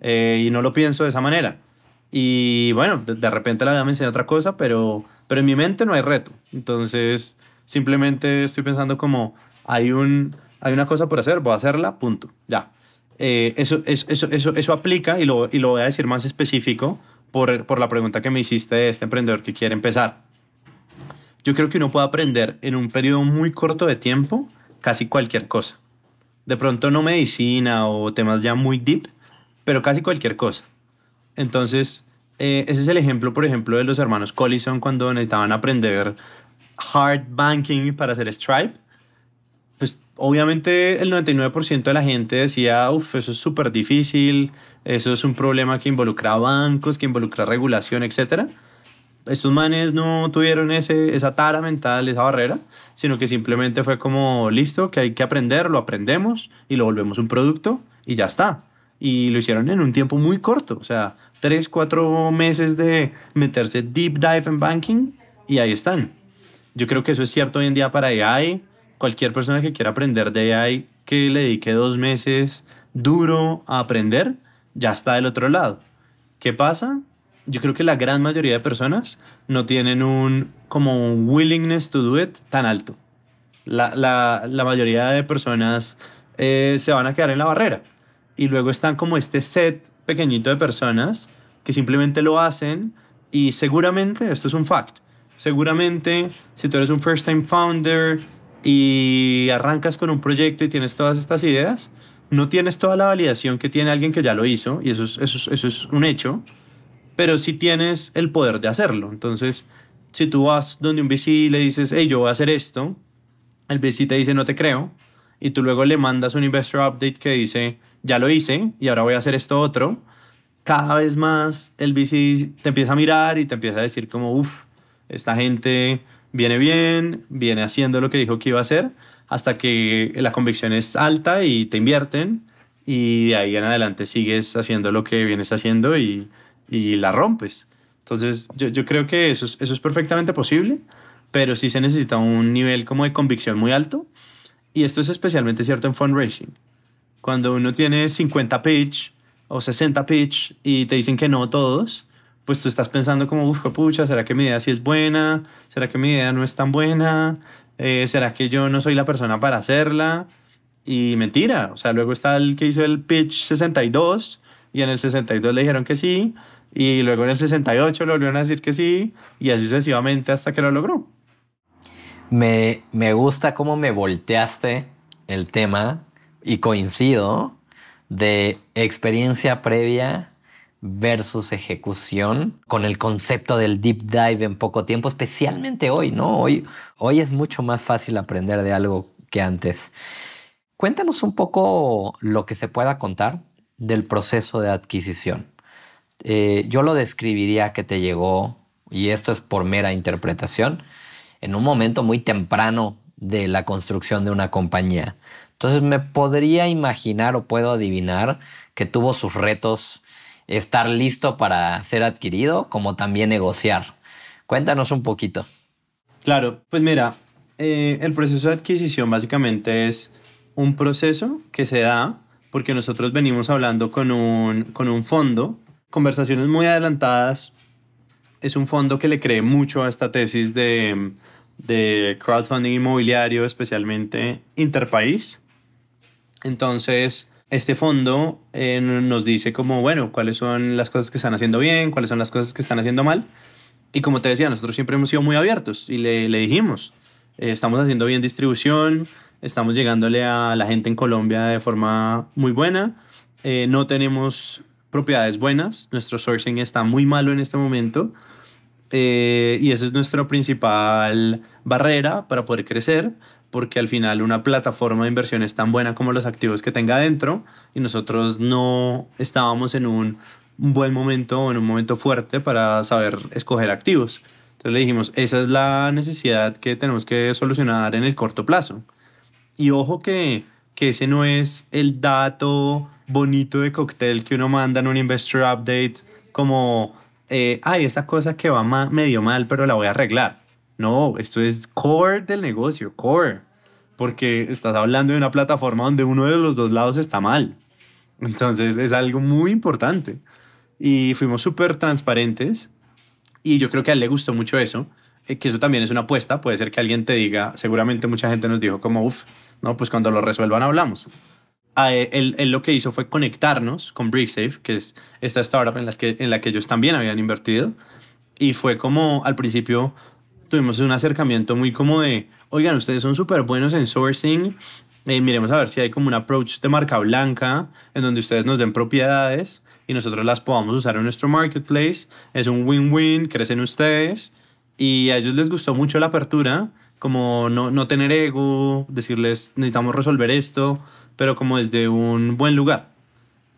S1: Eh, y no lo pienso de esa manera. Y bueno, de, repente la vida me enseña otra cosa, pero, pero en mi mente no hay reto. Entonces, simplemente estoy pensando como, hay, un, hay una cosa por hacer, voy a hacerla, punto, ya. Eh, eso, eso, eso, eso, aplica y lo, y voy a decir más específico por, por la pregunta que me hiciste de este emprendedor que quiere empezar. Yo creo que uno puede aprender en un periodo muy corto de tiempo casi cualquier cosa. De pronto no medicina o temas ya muy deep, pero casi cualquier cosa. Entonces, eh, ese es el ejemplo, por ejemplo, de los hermanos Collison cuando necesitaban aprender hard banking para hacer Stripe. Pues obviamente el 99% de la gente decía, uff, eso es súper difícil, eso es un problema que involucra bancos, que involucra regulación, etcétera estos manes no tuvieron ese, esa tara mental, esa barrera, sino que simplemente fue como, listo, que hay que aprender, lo aprendemos y lo volvemos un producto y ya está. Y lo hicieron en un tiempo muy corto, o sea, tres, cuatro meses de meterse deep dive en banking y ahí están. Yo creo que eso es cierto hoy en día para AI. Cualquier persona que quiera aprender de AI, que le dedique dos meses duro a aprender, ya está del otro lado. ¿Qué pasa? yo creo que la gran mayoría de personas no tienen un como willingness to do it tan alto. La, la, la mayoría de personas eh, se van a quedar en la barrera. Y luego están como este set pequeñito de personas que simplemente lo hacen y seguramente, esto es un fact, seguramente si tú eres un first time founder y arrancas con un proyecto y tienes todas estas ideas, no tienes toda la validación que tiene alguien que ya lo hizo, y eso es, eso es, eso es un hecho pero sí tienes el poder de hacerlo. Entonces, si tú vas donde un VC y le dices, hey, yo voy a hacer esto, el VC te dice, no te creo, y tú luego le mandas un investor update que dice, ya lo hice y ahora voy a hacer esto otro, cada vez más el VC te empieza a mirar y te empieza a decir como, uff, esta gente viene bien, viene haciendo lo que dijo que iba a hacer, hasta que la convicción es alta y te invierten y de ahí en adelante sigues haciendo lo que vienes haciendo y y la rompes. Entonces, yo, creo que eso es, eso es perfectamente posible, pero sí se necesita un nivel como de convicción muy alto. Y esto es especialmente cierto en fundraising. Cuando uno tiene 50 pitch o 60 pitch y te dicen que no todos, pues tú estás pensando como, busco pucha, ¿será que mi idea sí es buena? ¿Será que mi idea no es tan buena? Eh, ¿Será que yo no soy la persona para hacerla? Y mentira, o sea, luego está el que hizo el pitch 62 y en el 62 le dijeron que sí, y luego en el 68 lo volvieron a decir que sí, y así sucesivamente hasta que lo logró.
S2: Me, gusta cómo me volteaste el tema y coincido de experiencia previa versus ejecución con el concepto del deep dive en poco tiempo, especialmente hoy, ¿no? Hoy, hoy es mucho más fácil aprender de algo que antes. Cuéntanos un poco lo que se pueda contar del proceso de adquisición. Eh, yo lo describiría que te llegó, y esto es por mera interpretación, en un momento muy temprano de la construcción de una compañía. Entonces me podría imaginar o puedo adivinar que tuvo sus retos estar listo para ser adquirido, como también negociar. Cuéntanos un poquito. Claro, pues mira, eh, el proceso de adquisición básicamente es
S1: un proceso que se da porque nosotros venimos hablando con un, con un fondo, conversaciones muy adelantadas, es un fondo que le cree mucho a esta tesis de, de crowdfunding inmobiliario, especialmente interpaís. Entonces, este fondo eh, nos dice como, bueno, cuáles son las cosas que están haciendo bien, cuáles son las cosas que están haciendo mal. Y como te decía, nosotros siempre hemos sido muy abiertos y le, le dijimos, eh, estamos haciendo bien distribución, estamos llegándole a la gente en Colombia de forma muy buena. Eh, no tenemos propiedades buenas, nuestro sourcing está muy malo en este momento eh, y esa es nuestra principal barrera para poder crecer porque al final una plataforma de inversión es tan buena como los activos que tenga adentro y nosotros no estábamos en un buen momento o en un momento fuerte para saber escoger activos. Entonces le dijimos, esa es la necesidad que tenemos que solucionar en el corto plazo. Y ojo que, que ese no es el dato bonito de cóctel que uno manda en un investor update como, hay eh, esa cosa que va medio mal, pero la voy a arreglar. No, esto es core del negocio, core. Porque estás hablando de una plataforma donde uno de los dos lados está mal. Entonces es algo muy importante. Y fuimos súper transparentes. Y yo creo que a él le gustó mucho eso. Eh, que eso también es una apuesta, puede ser que alguien te diga, seguramente mucha gente nos dijo como, uff, no, pues cuando lo resuelvan hablamos. Ah, eh, él, lo que hizo fue conectarnos con BrickSafe, que es esta startup en, las que, en la que ellos también habían invertido. Y fue como al principio tuvimos un acercamiento muy como de, oigan, ustedes son súper buenos en sourcing, eh, miremos a ver si hay como un approach de marca blanca en donde ustedes nos den propiedades y nosotros las podamos usar en nuestro marketplace. Es un win-win, crecen ustedes y a ellos les gustó mucho la apertura, como no, no tener ego, decirles necesitamos resolver esto, pero como desde un buen lugar.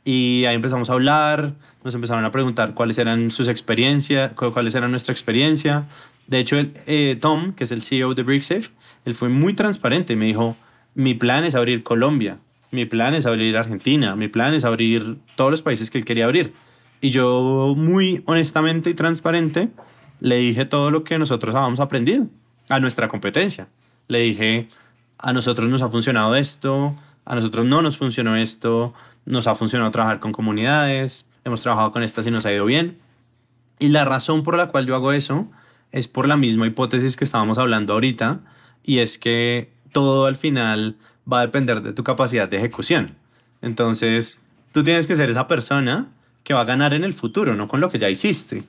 S1: Y ahí empezamos a hablar, nos empezaron a preguntar cuáles eran sus experiencias, cuáles eran nuestra experiencia. De hecho, eh, Tom, que es el CEO de BrickSafe, él fue muy transparente y me dijo, mi plan es abrir Colombia, mi plan es abrir Argentina, mi plan es abrir todos los países que él quería abrir. Y yo muy honestamente y transparente le dije todo lo que nosotros habíamos aprendido a nuestra competencia. Le dije, a nosotros nos ha funcionado esto, a nosotros no nos funcionó esto, nos ha funcionado trabajar con comunidades, hemos trabajado con estas y nos ha ido bien. Y la razón por la cual yo hago eso es por la misma hipótesis que estábamos hablando ahorita, y es que todo al final va a depender de tu capacidad de ejecución. Entonces, tú tienes que ser esa persona que va a ganar en el futuro, no con lo que ya hiciste.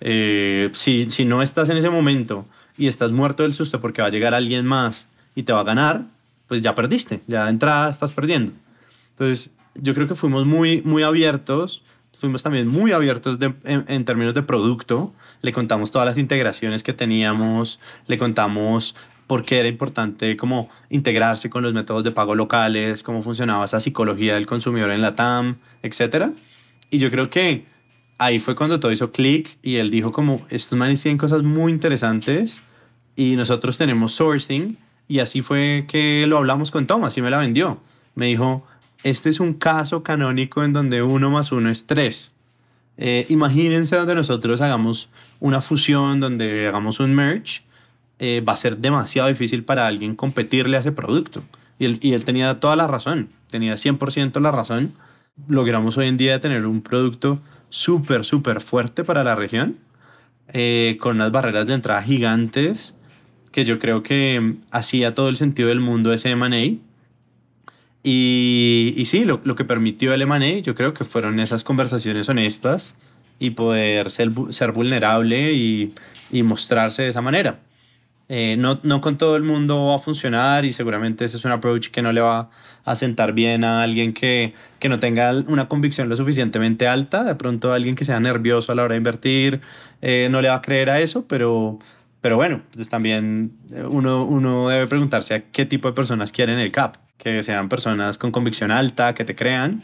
S1: Eh, si, no estás en ese momento y estás muerto del susto porque va a llegar alguien más y te va a ganar, pues ya perdiste, ya de entrada estás perdiendo. Entonces, yo creo que fuimos muy, muy abiertos, fuimos también muy abiertos en, términos de producto, le contamos todas las integraciones que teníamos, le contamos por qué era importante como integrarse con los métodos de pago locales, cómo funcionaba esa psicología del consumidor en la TAM, etc. Y yo creo que ahí fue cuando todo hizo clic y él dijo como, estos manes tienen cosas muy interesantes y nosotros tenemos sourcing y así fue que lo hablamos con Thomas y me la vendió. Me dijo, este es un caso canónico en donde uno más uno es tres. Eh, imagínense donde nosotros hagamos una fusión, donde hagamos un merge, eh, va a ser demasiado difícil para alguien competirle a ese producto. Y él, y él tenía toda la razón, tenía 100% la razón. Logramos hoy en día tener un producto súper, súper fuerte para la región, eh, con unas barreras de entrada gigantes, que yo creo que hacía todo el sentido del mundo ese MA. Y, y sí, lo, que permitió el MA, yo creo que fueron esas conversaciones honestas y poder ser, vulnerable y mostrarse de esa manera. Eh, no, con todo el mundo va a funcionar y seguramente ese es un approach que no le va a sentar bien a alguien que, no tenga una convicción lo suficientemente alta. De pronto alguien que sea nervioso a la hora de invertir eh, no le va a creer a eso, pero, pero bueno, pues también eh, uno, uno debe preguntarse a qué tipo de personas quieren el CAP. Que sean personas con convicción alta, que te crean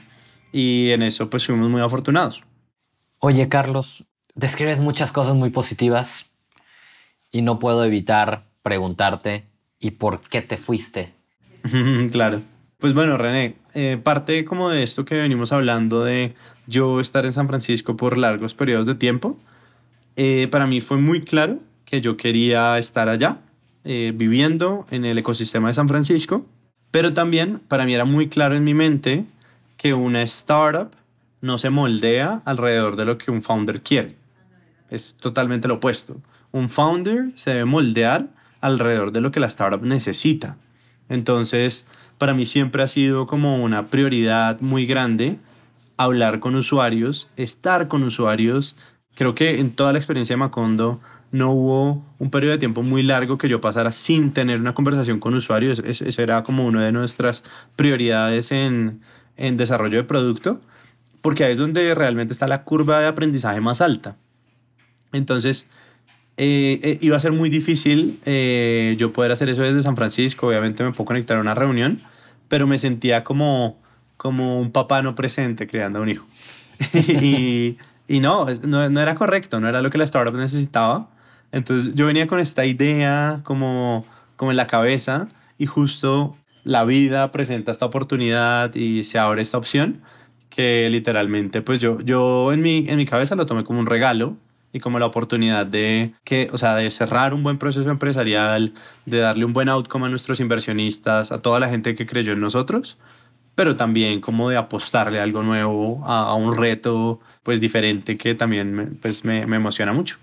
S1: y en eso pues fuimos muy afortunados.
S2: Oye Carlos, describes muchas cosas muy positivas, y no puedo evitar preguntarte, ¿y por qué te fuiste? claro.
S1: Pues bueno, René, eh, parte como de esto que venimos hablando de yo estar en San Francisco por largos periodos de tiempo, eh, para mí fue muy claro que yo quería estar allá, eh, viviendo en el ecosistema de San Francisco, pero también para mí era muy claro en mi mente que una startup no se moldea alrededor de lo que un founder quiere. Es totalmente lo opuesto un founder se debe moldear alrededor de lo que la startup necesita. Entonces, para mí siempre ha sido como una prioridad muy grande hablar con usuarios, estar con usuarios. Creo que en toda la experiencia de Macondo no hubo un periodo de tiempo muy largo que yo pasara sin tener una conversación con usuarios. Eso, era como una de nuestras prioridades en, en desarrollo de producto, porque ahí es donde realmente está la curva de aprendizaje más alta. Entonces, eh, eh, iba a ser muy difícil eh, yo poder hacer eso desde San Francisco. Obviamente me puedo conectar a una reunión, pero me sentía como, como un papá no presente creando a un hijo. y, y no, no, era correcto, no era lo que la startup necesitaba. Entonces yo venía con esta idea como, como en la cabeza y justo la vida presenta esta oportunidad y se abre esta opción que literalmente pues yo, yo en, mi, en mi cabeza lo tomé como un regalo y como la oportunidad de que, o sea, de cerrar un buen proceso empresarial, de darle un buen outcome a nuestros inversionistas, a toda la gente que creyó en nosotros, pero también como de apostarle algo nuevo, a, un reto pues diferente que también me, pues me, emociona mucho.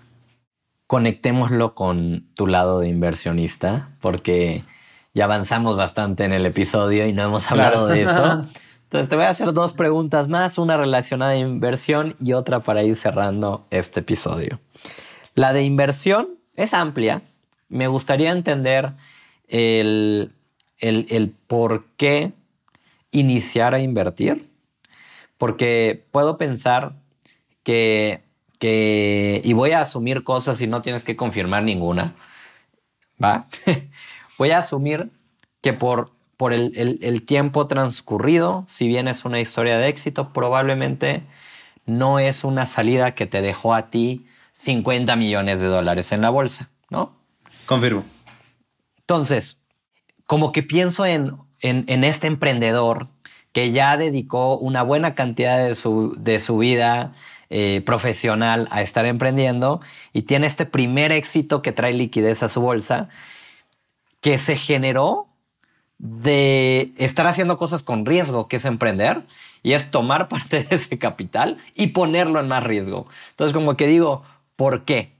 S2: Conectémoslo con tu lado de inversionista, porque ya avanzamos bastante en el episodio y no hemos hablado de eso. Entonces te voy a hacer dos preguntas más, una relacionada a inversión y otra para ir cerrando este episodio. La de inversión es amplia. Me gustaría entender el, por qué iniciar a invertir, porque puedo pensar que, que, y voy a asumir cosas y no tienes que confirmar ninguna, ¿va? voy a asumir que por por el, tiempo transcurrido, si bien es una historia de éxito, probablemente no es una salida que te dejó a ti 50 millones de dólares en la bolsa, ¿no? Confirmo. Entonces, como que pienso en, en, este emprendedor que ya dedicó una buena cantidad de su, de su vida eh, profesional a estar emprendiendo y tiene este primer éxito que trae liquidez a su bolsa, que se generó de estar haciendo cosas con riesgo, que es emprender, y es tomar parte de ese capital y ponerlo en más riesgo. Entonces, como que digo, ¿por qué?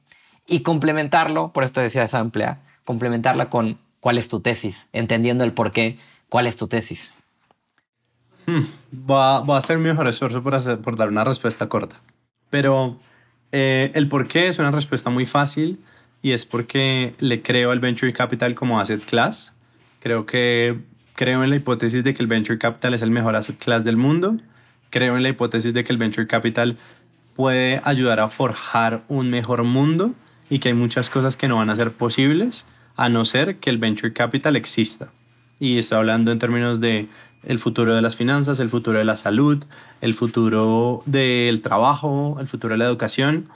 S2: Y complementarlo, por esto decía esa amplia, complementarla con cuál es tu tesis, entendiendo el por qué, cuál es tu tesis.
S1: Hmm, va, a ser mi mejor esfuerzo por, dar una respuesta corta, pero eh, el por qué es una respuesta muy fácil y es porque le creo al Venture Capital como asset class Creo que creo en la hipótesis de que el venture capital es el mejor asset class del mundo. Creo en la hipótesis de que el venture capital puede ayudar a forjar un mejor mundo y que hay muchas cosas que no van a ser posibles a no ser que el venture capital exista. Y estoy hablando en términos de el futuro de las finanzas, el futuro de la salud, el futuro del trabajo, el futuro de la educación.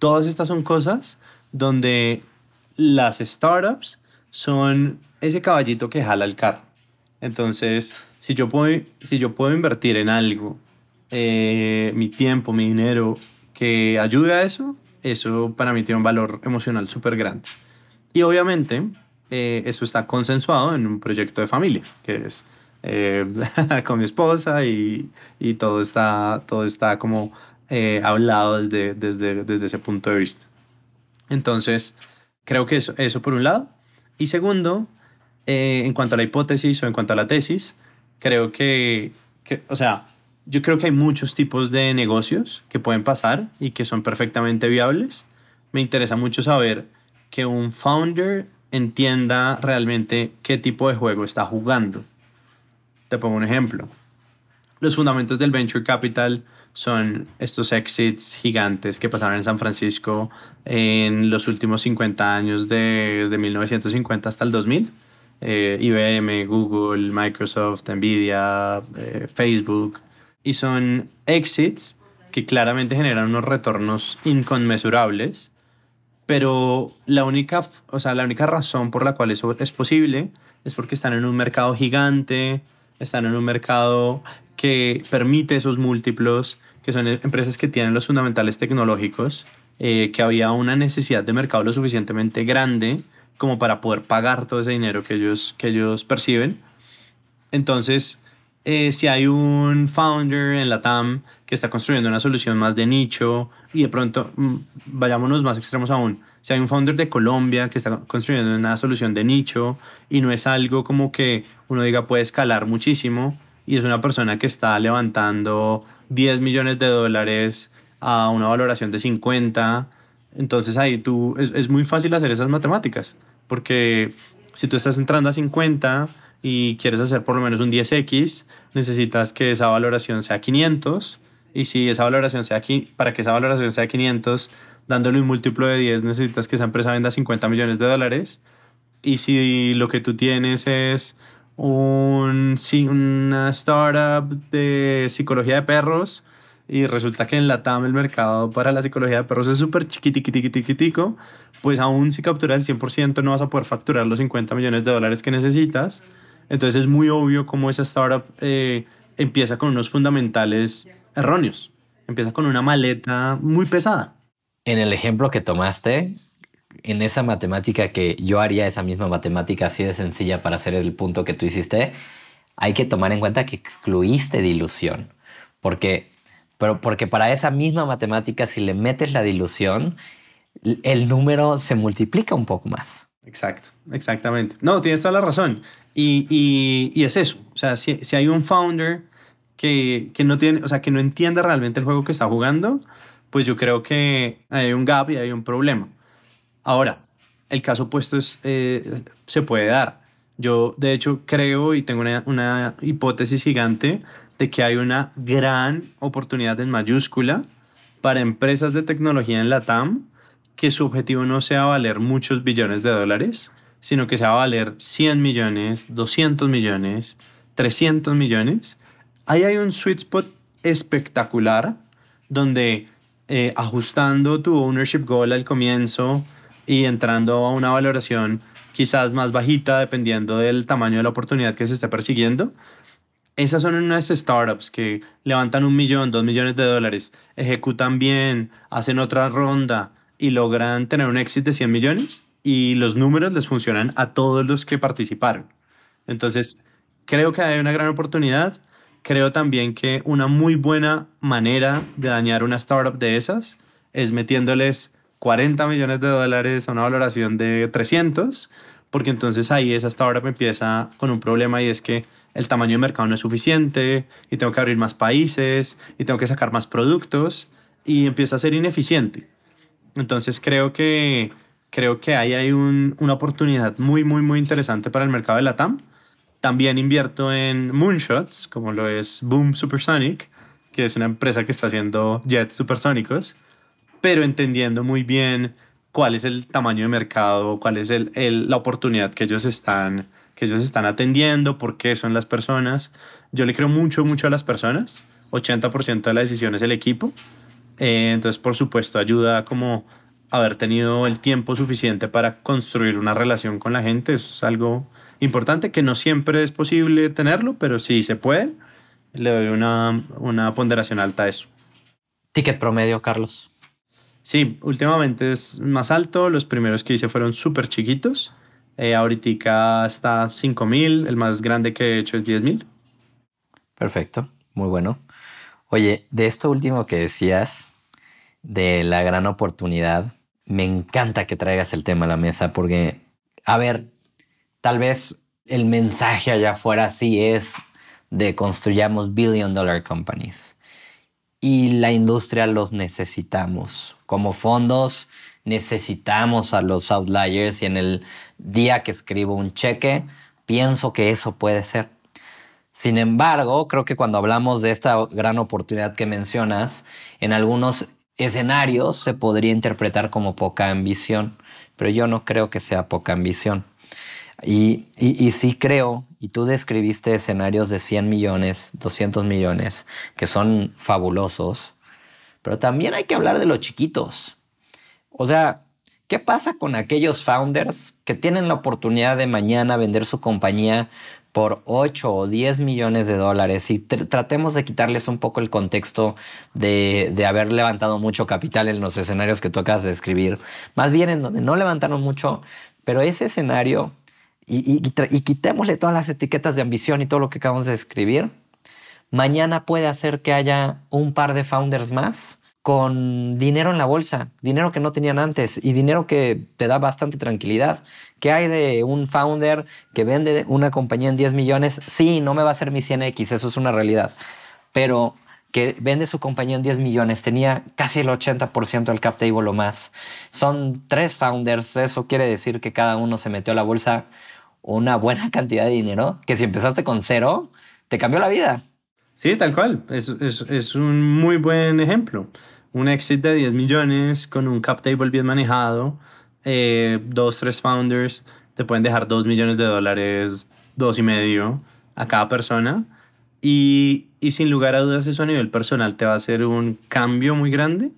S1: Todas estas son cosas donde las startups son ese caballito que jala el carro. Entonces, si yo puedo, si yo puedo invertir en algo, eh, mi tiempo, mi dinero, que ayude a eso, eso para mí tiene un valor emocional súper grande. Y obviamente, eh, eso está consensuado en un proyecto de familia, que es eh, con mi esposa y, y, todo, está, todo está como hablado desde, desde, desde ese punto de vista. Entonces, creo que eso, eso por un lado. Y segundo, eh, en cuanto a la hipótesis o en cuanto a la tesis, creo que, o sea, yo creo que hay muchos tipos de negocios que pueden pasar y que son perfectamente viables. Me interesa mucho saber que un founder entienda realmente qué tipo de juego está jugando. Te pongo un ejemplo. Los fundamentos del venture capital son estos exits gigantes que pasaron en San Francisco en los últimos 50 años, desde 1950 hasta el 2000 eh, IBM, Google, Microsoft, Nvidia, eh, Facebook, y son exits que claramente generan unos retornos inconmensurables, pero la única, o sea, la única razón por la cual eso es posible es porque están en un mercado gigante, están en un mercado que permite esos múltiplos, que son empresas que tienen los fundamentales tecnológicos, eh, que había una necesidad de mercado lo suficientemente grande como para poder pagar todo ese dinero que ellos, que ellos perciben. Entonces, eh, si hay un founder en la TAM que está construyendo una solución más de nicho y de pronto, mm, vayámonos más extremos aún, si hay un founder de Colombia que está construyendo una solución de nicho y no es algo como que uno diga puede escalar muchísimo y es una persona que está levantando 10 millones de dólares a una valoración de 50, entonces ahí tú es, es muy fácil hacer esas matemáticas porque si tú estás entrando a 50 y quieres hacer por lo menos un 10x, necesitas que esa valoración sea 500 y si esa valoración sea aquí, para que esa valoración sea 500, dándole un múltiplo de 10, necesitas que esa empresa venda 50 millones de dólares. Y si lo que tú tienes es un, una startup de psicología de perros, y resulta que en la TAM el mercado para la psicología de perros es súper chiquitiquitiquitico, pues aún si captura el 100% no vas a poder facturar los 50 millones de dólares que necesitas. Entonces es muy obvio cómo esa startup eh, empieza con unos fundamentales erróneos. Empieza con una maleta muy pesada.
S2: En el ejemplo que tomaste, en esa matemática que yo haría, esa misma matemática así de sencilla para hacer el punto que tú hiciste, hay que tomar en cuenta que excluiste dilución. Porque pero porque para esa misma matemática, si le metes la dilución, el número se multiplica un poco más. Exacto, exactamente. No, tienes toda la razón. Y, y, es eso. O sea, si, si
S1: hay un founder que, que, no tiene, o sea, que no entiende realmente el juego que está jugando, pues yo creo que hay un gap y hay un problema. Ahora, el caso opuesto es, eh, se puede dar. Yo, de hecho, creo y tengo una, una hipótesis gigante de que hay una gran oportunidad en mayúscula para empresas de tecnología en la TAM que su objetivo no sea valer muchos billones de dólares, sino que sea valer 100 millones, 200 millones, 300 millones. Ahí hay un sweet spot espectacular donde eh, ajustando tu ownership goal al comienzo y entrando a una valoración quizás más bajita dependiendo del tamaño de la oportunidad que se esté persiguiendo, esas son unas startups que levantan un millón, dos millones de dólares, ejecutan bien, hacen otra ronda y logran tener un éxito de 100 millones y los números les funcionan a todos los que participaron. Entonces, creo que hay una gran oportunidad. Creo también que una muy buena manera de dañar una startup de esas es metiéndoles 40 millones de dólares a una valoración de 300, porque entonces ahí esa startup empieza con un problema y es que el tamaño de mercado no es suficiente y tengo que abrir más países y tengo que sacar más productos y empieza a ser ineficiente. Entonces creo que, creo que ahí hay una oportunidad muy, muy, muy interesante para el mercado de la TAM. También invierto en moonshots, como lo es Boom Supersonic, que es una empresa que está haciendo jets supersónicos, pero entendiendo muy bien cuál es el tamaño de mercado, cuál es la oportunidad que ellos están están atendiendo, por qué son las personas. Yo le creo mucho, mucho a las personas. 80% de las decisiones es el equipo. Eh, entonces, por supuesto, ayuda como haber tenido el tiempo suficiente para construir una relación con la gente. es algo importante que no siempre es posible tenerlo, pero si se puede, le doy una, una ponderación alta a eso. Ticket promedio, Carlos. Sí, últimamente es más alto. Los primeros que hice fueron súper chiquitos. Eh, ahorita está 5000, el más grande que he hecho es 10000.
S2: Perfecto, muy bueno. Oye, de esto último que decías, de la gran oportunidad, me encanta que traigas el tema a la mesa porque, a ver, tal vez el mensaje allá afuera sí es de construyamos billion dollar companies y la industria los necesitamos. Como fondos necesitamos a los outliers y en el día que escribo un cheque, pienso que eso puede ser. Sin embargo, creo que cuando hablamos de esta gran oportunidad que mencionas, en algunos escenarios se podría interpretar como poca ambición, pero yo no creo que sea poca ambición. Y, sí creo, y tú describiste escenarios de 100 millones, 200 millones, que son fabulosos, pero también hay que hablar de los chiquitos. O sea, ¿Qué pasa con aquellos founders que tienen la oportunidad de mañana vender su compañía por 8 o 10 millones de dólares y tratemos de quitarles un poco el contexto de, haber levantado mucho capital en los escenarios que tú acabas de describir, más bien en donde no levantaron mucho, pero ese escenario, y, y, quitémosle todas las etiquetas de ambición y todo lo que acabamos de escribir, mañana puede hacer que haya un par de founders más con dinero en la bolsa, dinero que no tenían antes y dinero que te da bastante tranquilidad. ¿Qué hay de un founder que vende una compañía en 10 millones? Sí, no me va a ser mi 100X, eso es una realidad, pero que vende su compañía en 10 millones, tenía casi el 80% del cap table o más. Son tres founders, eso quiere decir que cada uno se metió a la bolsa una buena cantidad de dinero, que si empezaste con cero, te cambió la vida. Sí, tal cual, es, es, es un muy buen ejemplo un exit
S1: de 10 millones con un cap table bien manejado, eh, dos, tres founders te pueden dejar 2 millones de dólares, dos y medio a cada persona. Y, sin lugar a dudas eso a nivel personal te va a hacer un cambio muy grande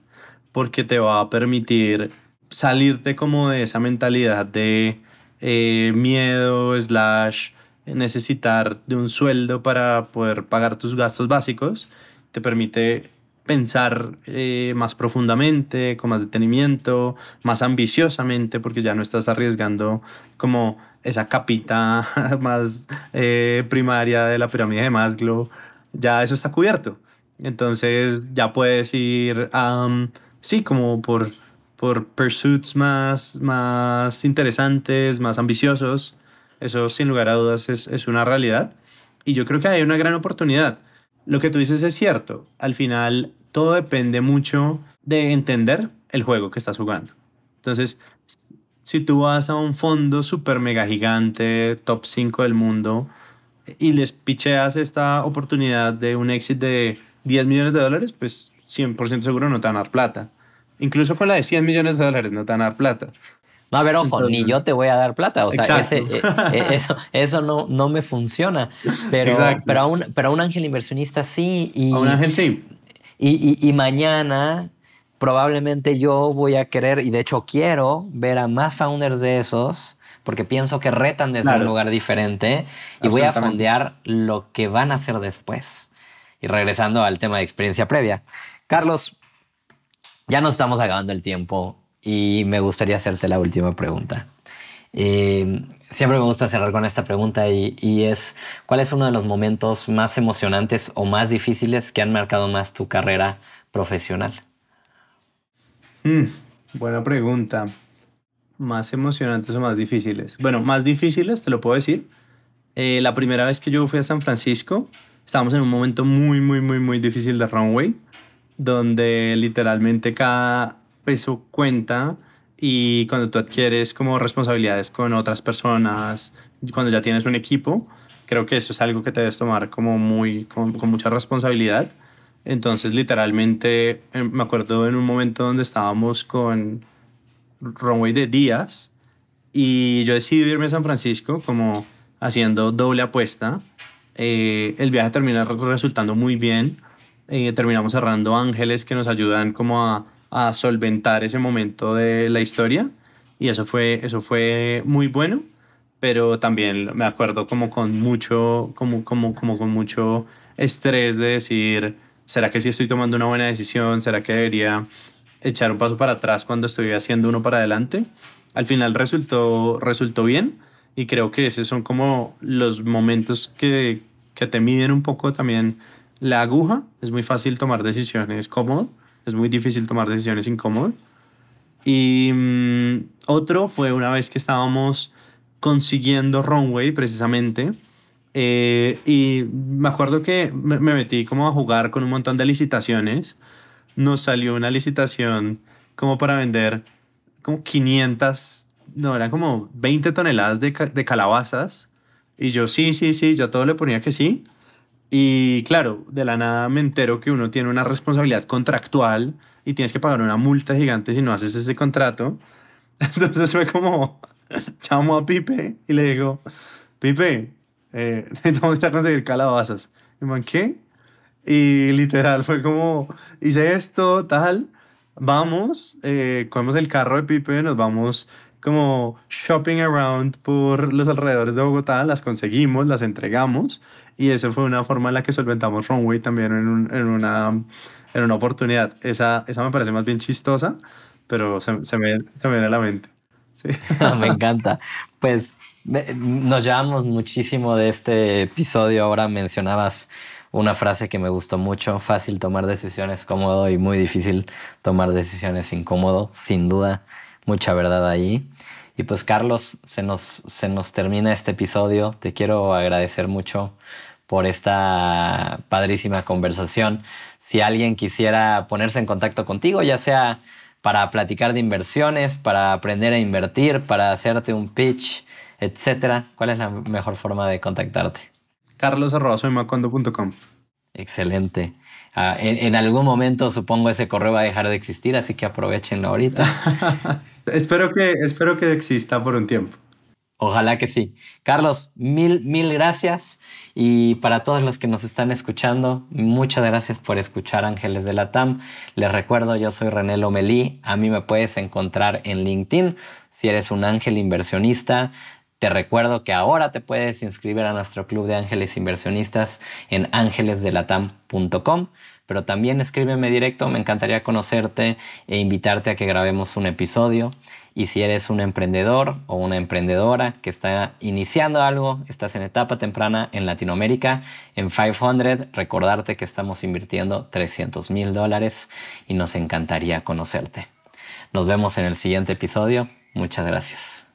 S1: porque te va a permitir salirte como de esa mentalidad de eh, miedo, slash, necesitar de un sueldo para poder pagar tus gastos básicos, te permite pensar eh, más profundamente, con más detenimiento, más ambiciosamente, porque ya no estás arriesgando como esa capita más eh, primaria de la pirámide de Maslow, ya eso está cubierto. Entonces ya puedes ir, sí, como por, por pursuits más, más interesantes, más ambiciosos. Eso sin lugar a dudas es una realidad. Y yo creo que hay una gran oportunidad. Lo que tú dices es cierto. Al final, todo depende mucho de entender el juego que estás jugando. Entonces, si tú vas a un fondo super mega gigante, top 5 del mundo, y les picheas esta oportunidad de un éxito de 10 millones de dólares, pues 100% seguro no te van a dar plata.
S2: Incluso con la de 100 millones de dólares no te van a dar plata. No, a ver, ojo, ni yo te voy a dar plata. O sea, eh, eh, eso, eso no, no me funciona. Pero, a un, pero a un ángel inversionista sí. Y, a un ángel sí. y, mañana probablemente yo voy a querer, y de hecho quiero, ver a más founders de esos, porque pienso que retan desde ser un lugar diferente, y voy a fondear lo que van a hacer después. Y regresando al tema de experiencia previa. Carlos, ya nos estamos acabando el tiempo. Y me gustaría hacerte la última pregunta. Eh, siempre me gusta cerrar con esta pregunta y, es, ¿cuál es uno de los momentos más emocionantes o más difíciles que han marcado más tu carrera profesional?
S1: Hmm, buena pregunta. Más emocionantes o más difíciles. Bueno, más difíciles, te lo puedo decir. Eh, la primera vez que yo fui a San Francisco, estábamos en un momento muy, muy, muy, muy difícil de runway, donde literalmente cada peso cuenta y cuando tú adquieres como responsabilidades con otras personas, cuando ya tienes un equipo, creo que eso es algo que te debes tomar como muy, con, mucha responsabilidad. Entonces, literalmente, eh, me acuerdo en un momento donde estábamos con Runway de Díaz y yo decidí irme a San Francisco como haciendo doble apuesta. Eh, el viaje termina resultando muy bien. Eh, terminamos cerrando ángeles que nos ayudan como a a solventar ese momento de la historia y eso fue, eso fue muy bueno, pero también me acuerdo como con mucho, como, como, como con mucho estrés de decir, ¿será que sí estoy tomando una buena decisión? ¿Será que debería echar un paso para atrás cuando estoy haciendo uno para adelante? Al final resultó, resultó bien y creo que esos son como los momentos que, que te miden un poco también la aguja. Es muy fácil tomar decisiones cómodo es muy difícil tomar decisiones incómodas. Y mm, otro fue una vez que estábamos consiguiendo Runway precisamente. Eh, y me acuerdo que me metí como a jugar con un montón de licitaciones. Nos salió una licitación como para vender como 500, no, eran como 20 toneladas de, de calabazas. Y yo sí, sí, sí, yo a todo le ponía que sí. Y claro, de la nada me entero que uno tiene una responsabilidad contractual y tienes que pagar una multa gigante si no haces ese contrato. Entonces fue como, llamo a Pipe y le digo, Pipe, eh, necesitamos ir a conseguir calabazas. Y manqué ¿qué? Y literal fue como, hice esto, tal, vamos, eh, cogemos el carro de Pipe, nos vamos como shopping around por los alrededores de Bogotá, las conseguimos, las entregamos y esa fue una forma en la que solventamos Runway también en, una, en una oportunidad. Esa, esa me parece más bien
S2: chistosa, pero se, se, me, se me, viene a la mente. me encanta. Pues nos llevamos muchísimo de este episodio. Ahora mencionabas una frase que me gustó mucho, fácil tomar decisiones cómodo y muy difícil tomar decisiones incómodo, sin duda, mucha verdad ahí. Y pues Carlos, se nos, se nos termina este episodio, te quiero agradecer mucho por esta padrísima conversación. Si alguien quisiera ponerse en contacto contigo, ya sea para platicar de inversiones, para aprender a invertir, para hacerte un pitch, etcétera, ¿cuál es la mejor forma de contactarte? Carlos Excelente. excelente ah, en, algún momento supongo ese correo va a dejar de existir, así que aprovechenlo ahorita. espero, que, espero que exista por un tiempo. Ojalá que sí. Carlos, mil, mil gracias. Y para todos los que nos están escuchando, muchas gracias por escuchar Ángeles de la TAM. Les recuerdo, yo soy René Lomelí. A mí me puedes encontrar en LinkedIn. Si eres un ángel inversionista, te recuerdo que ahora te puedes inscribir a nuestro club de ángeles inversionistas en ángelesdelatam.com. Pero también escríbeme directo, me encantaría conocerte e invitarte a que grabemos un episodio. Y si eres un emprendedor o una emprendedora que está iniciando algo, estás en etapa temprana en Latinoamérica, en 500, recordarte que estamos invirtiendo 300 mil dólares y nos encantaría conocerte. Nos vemos en el siguiente episodio. Muchas gracias.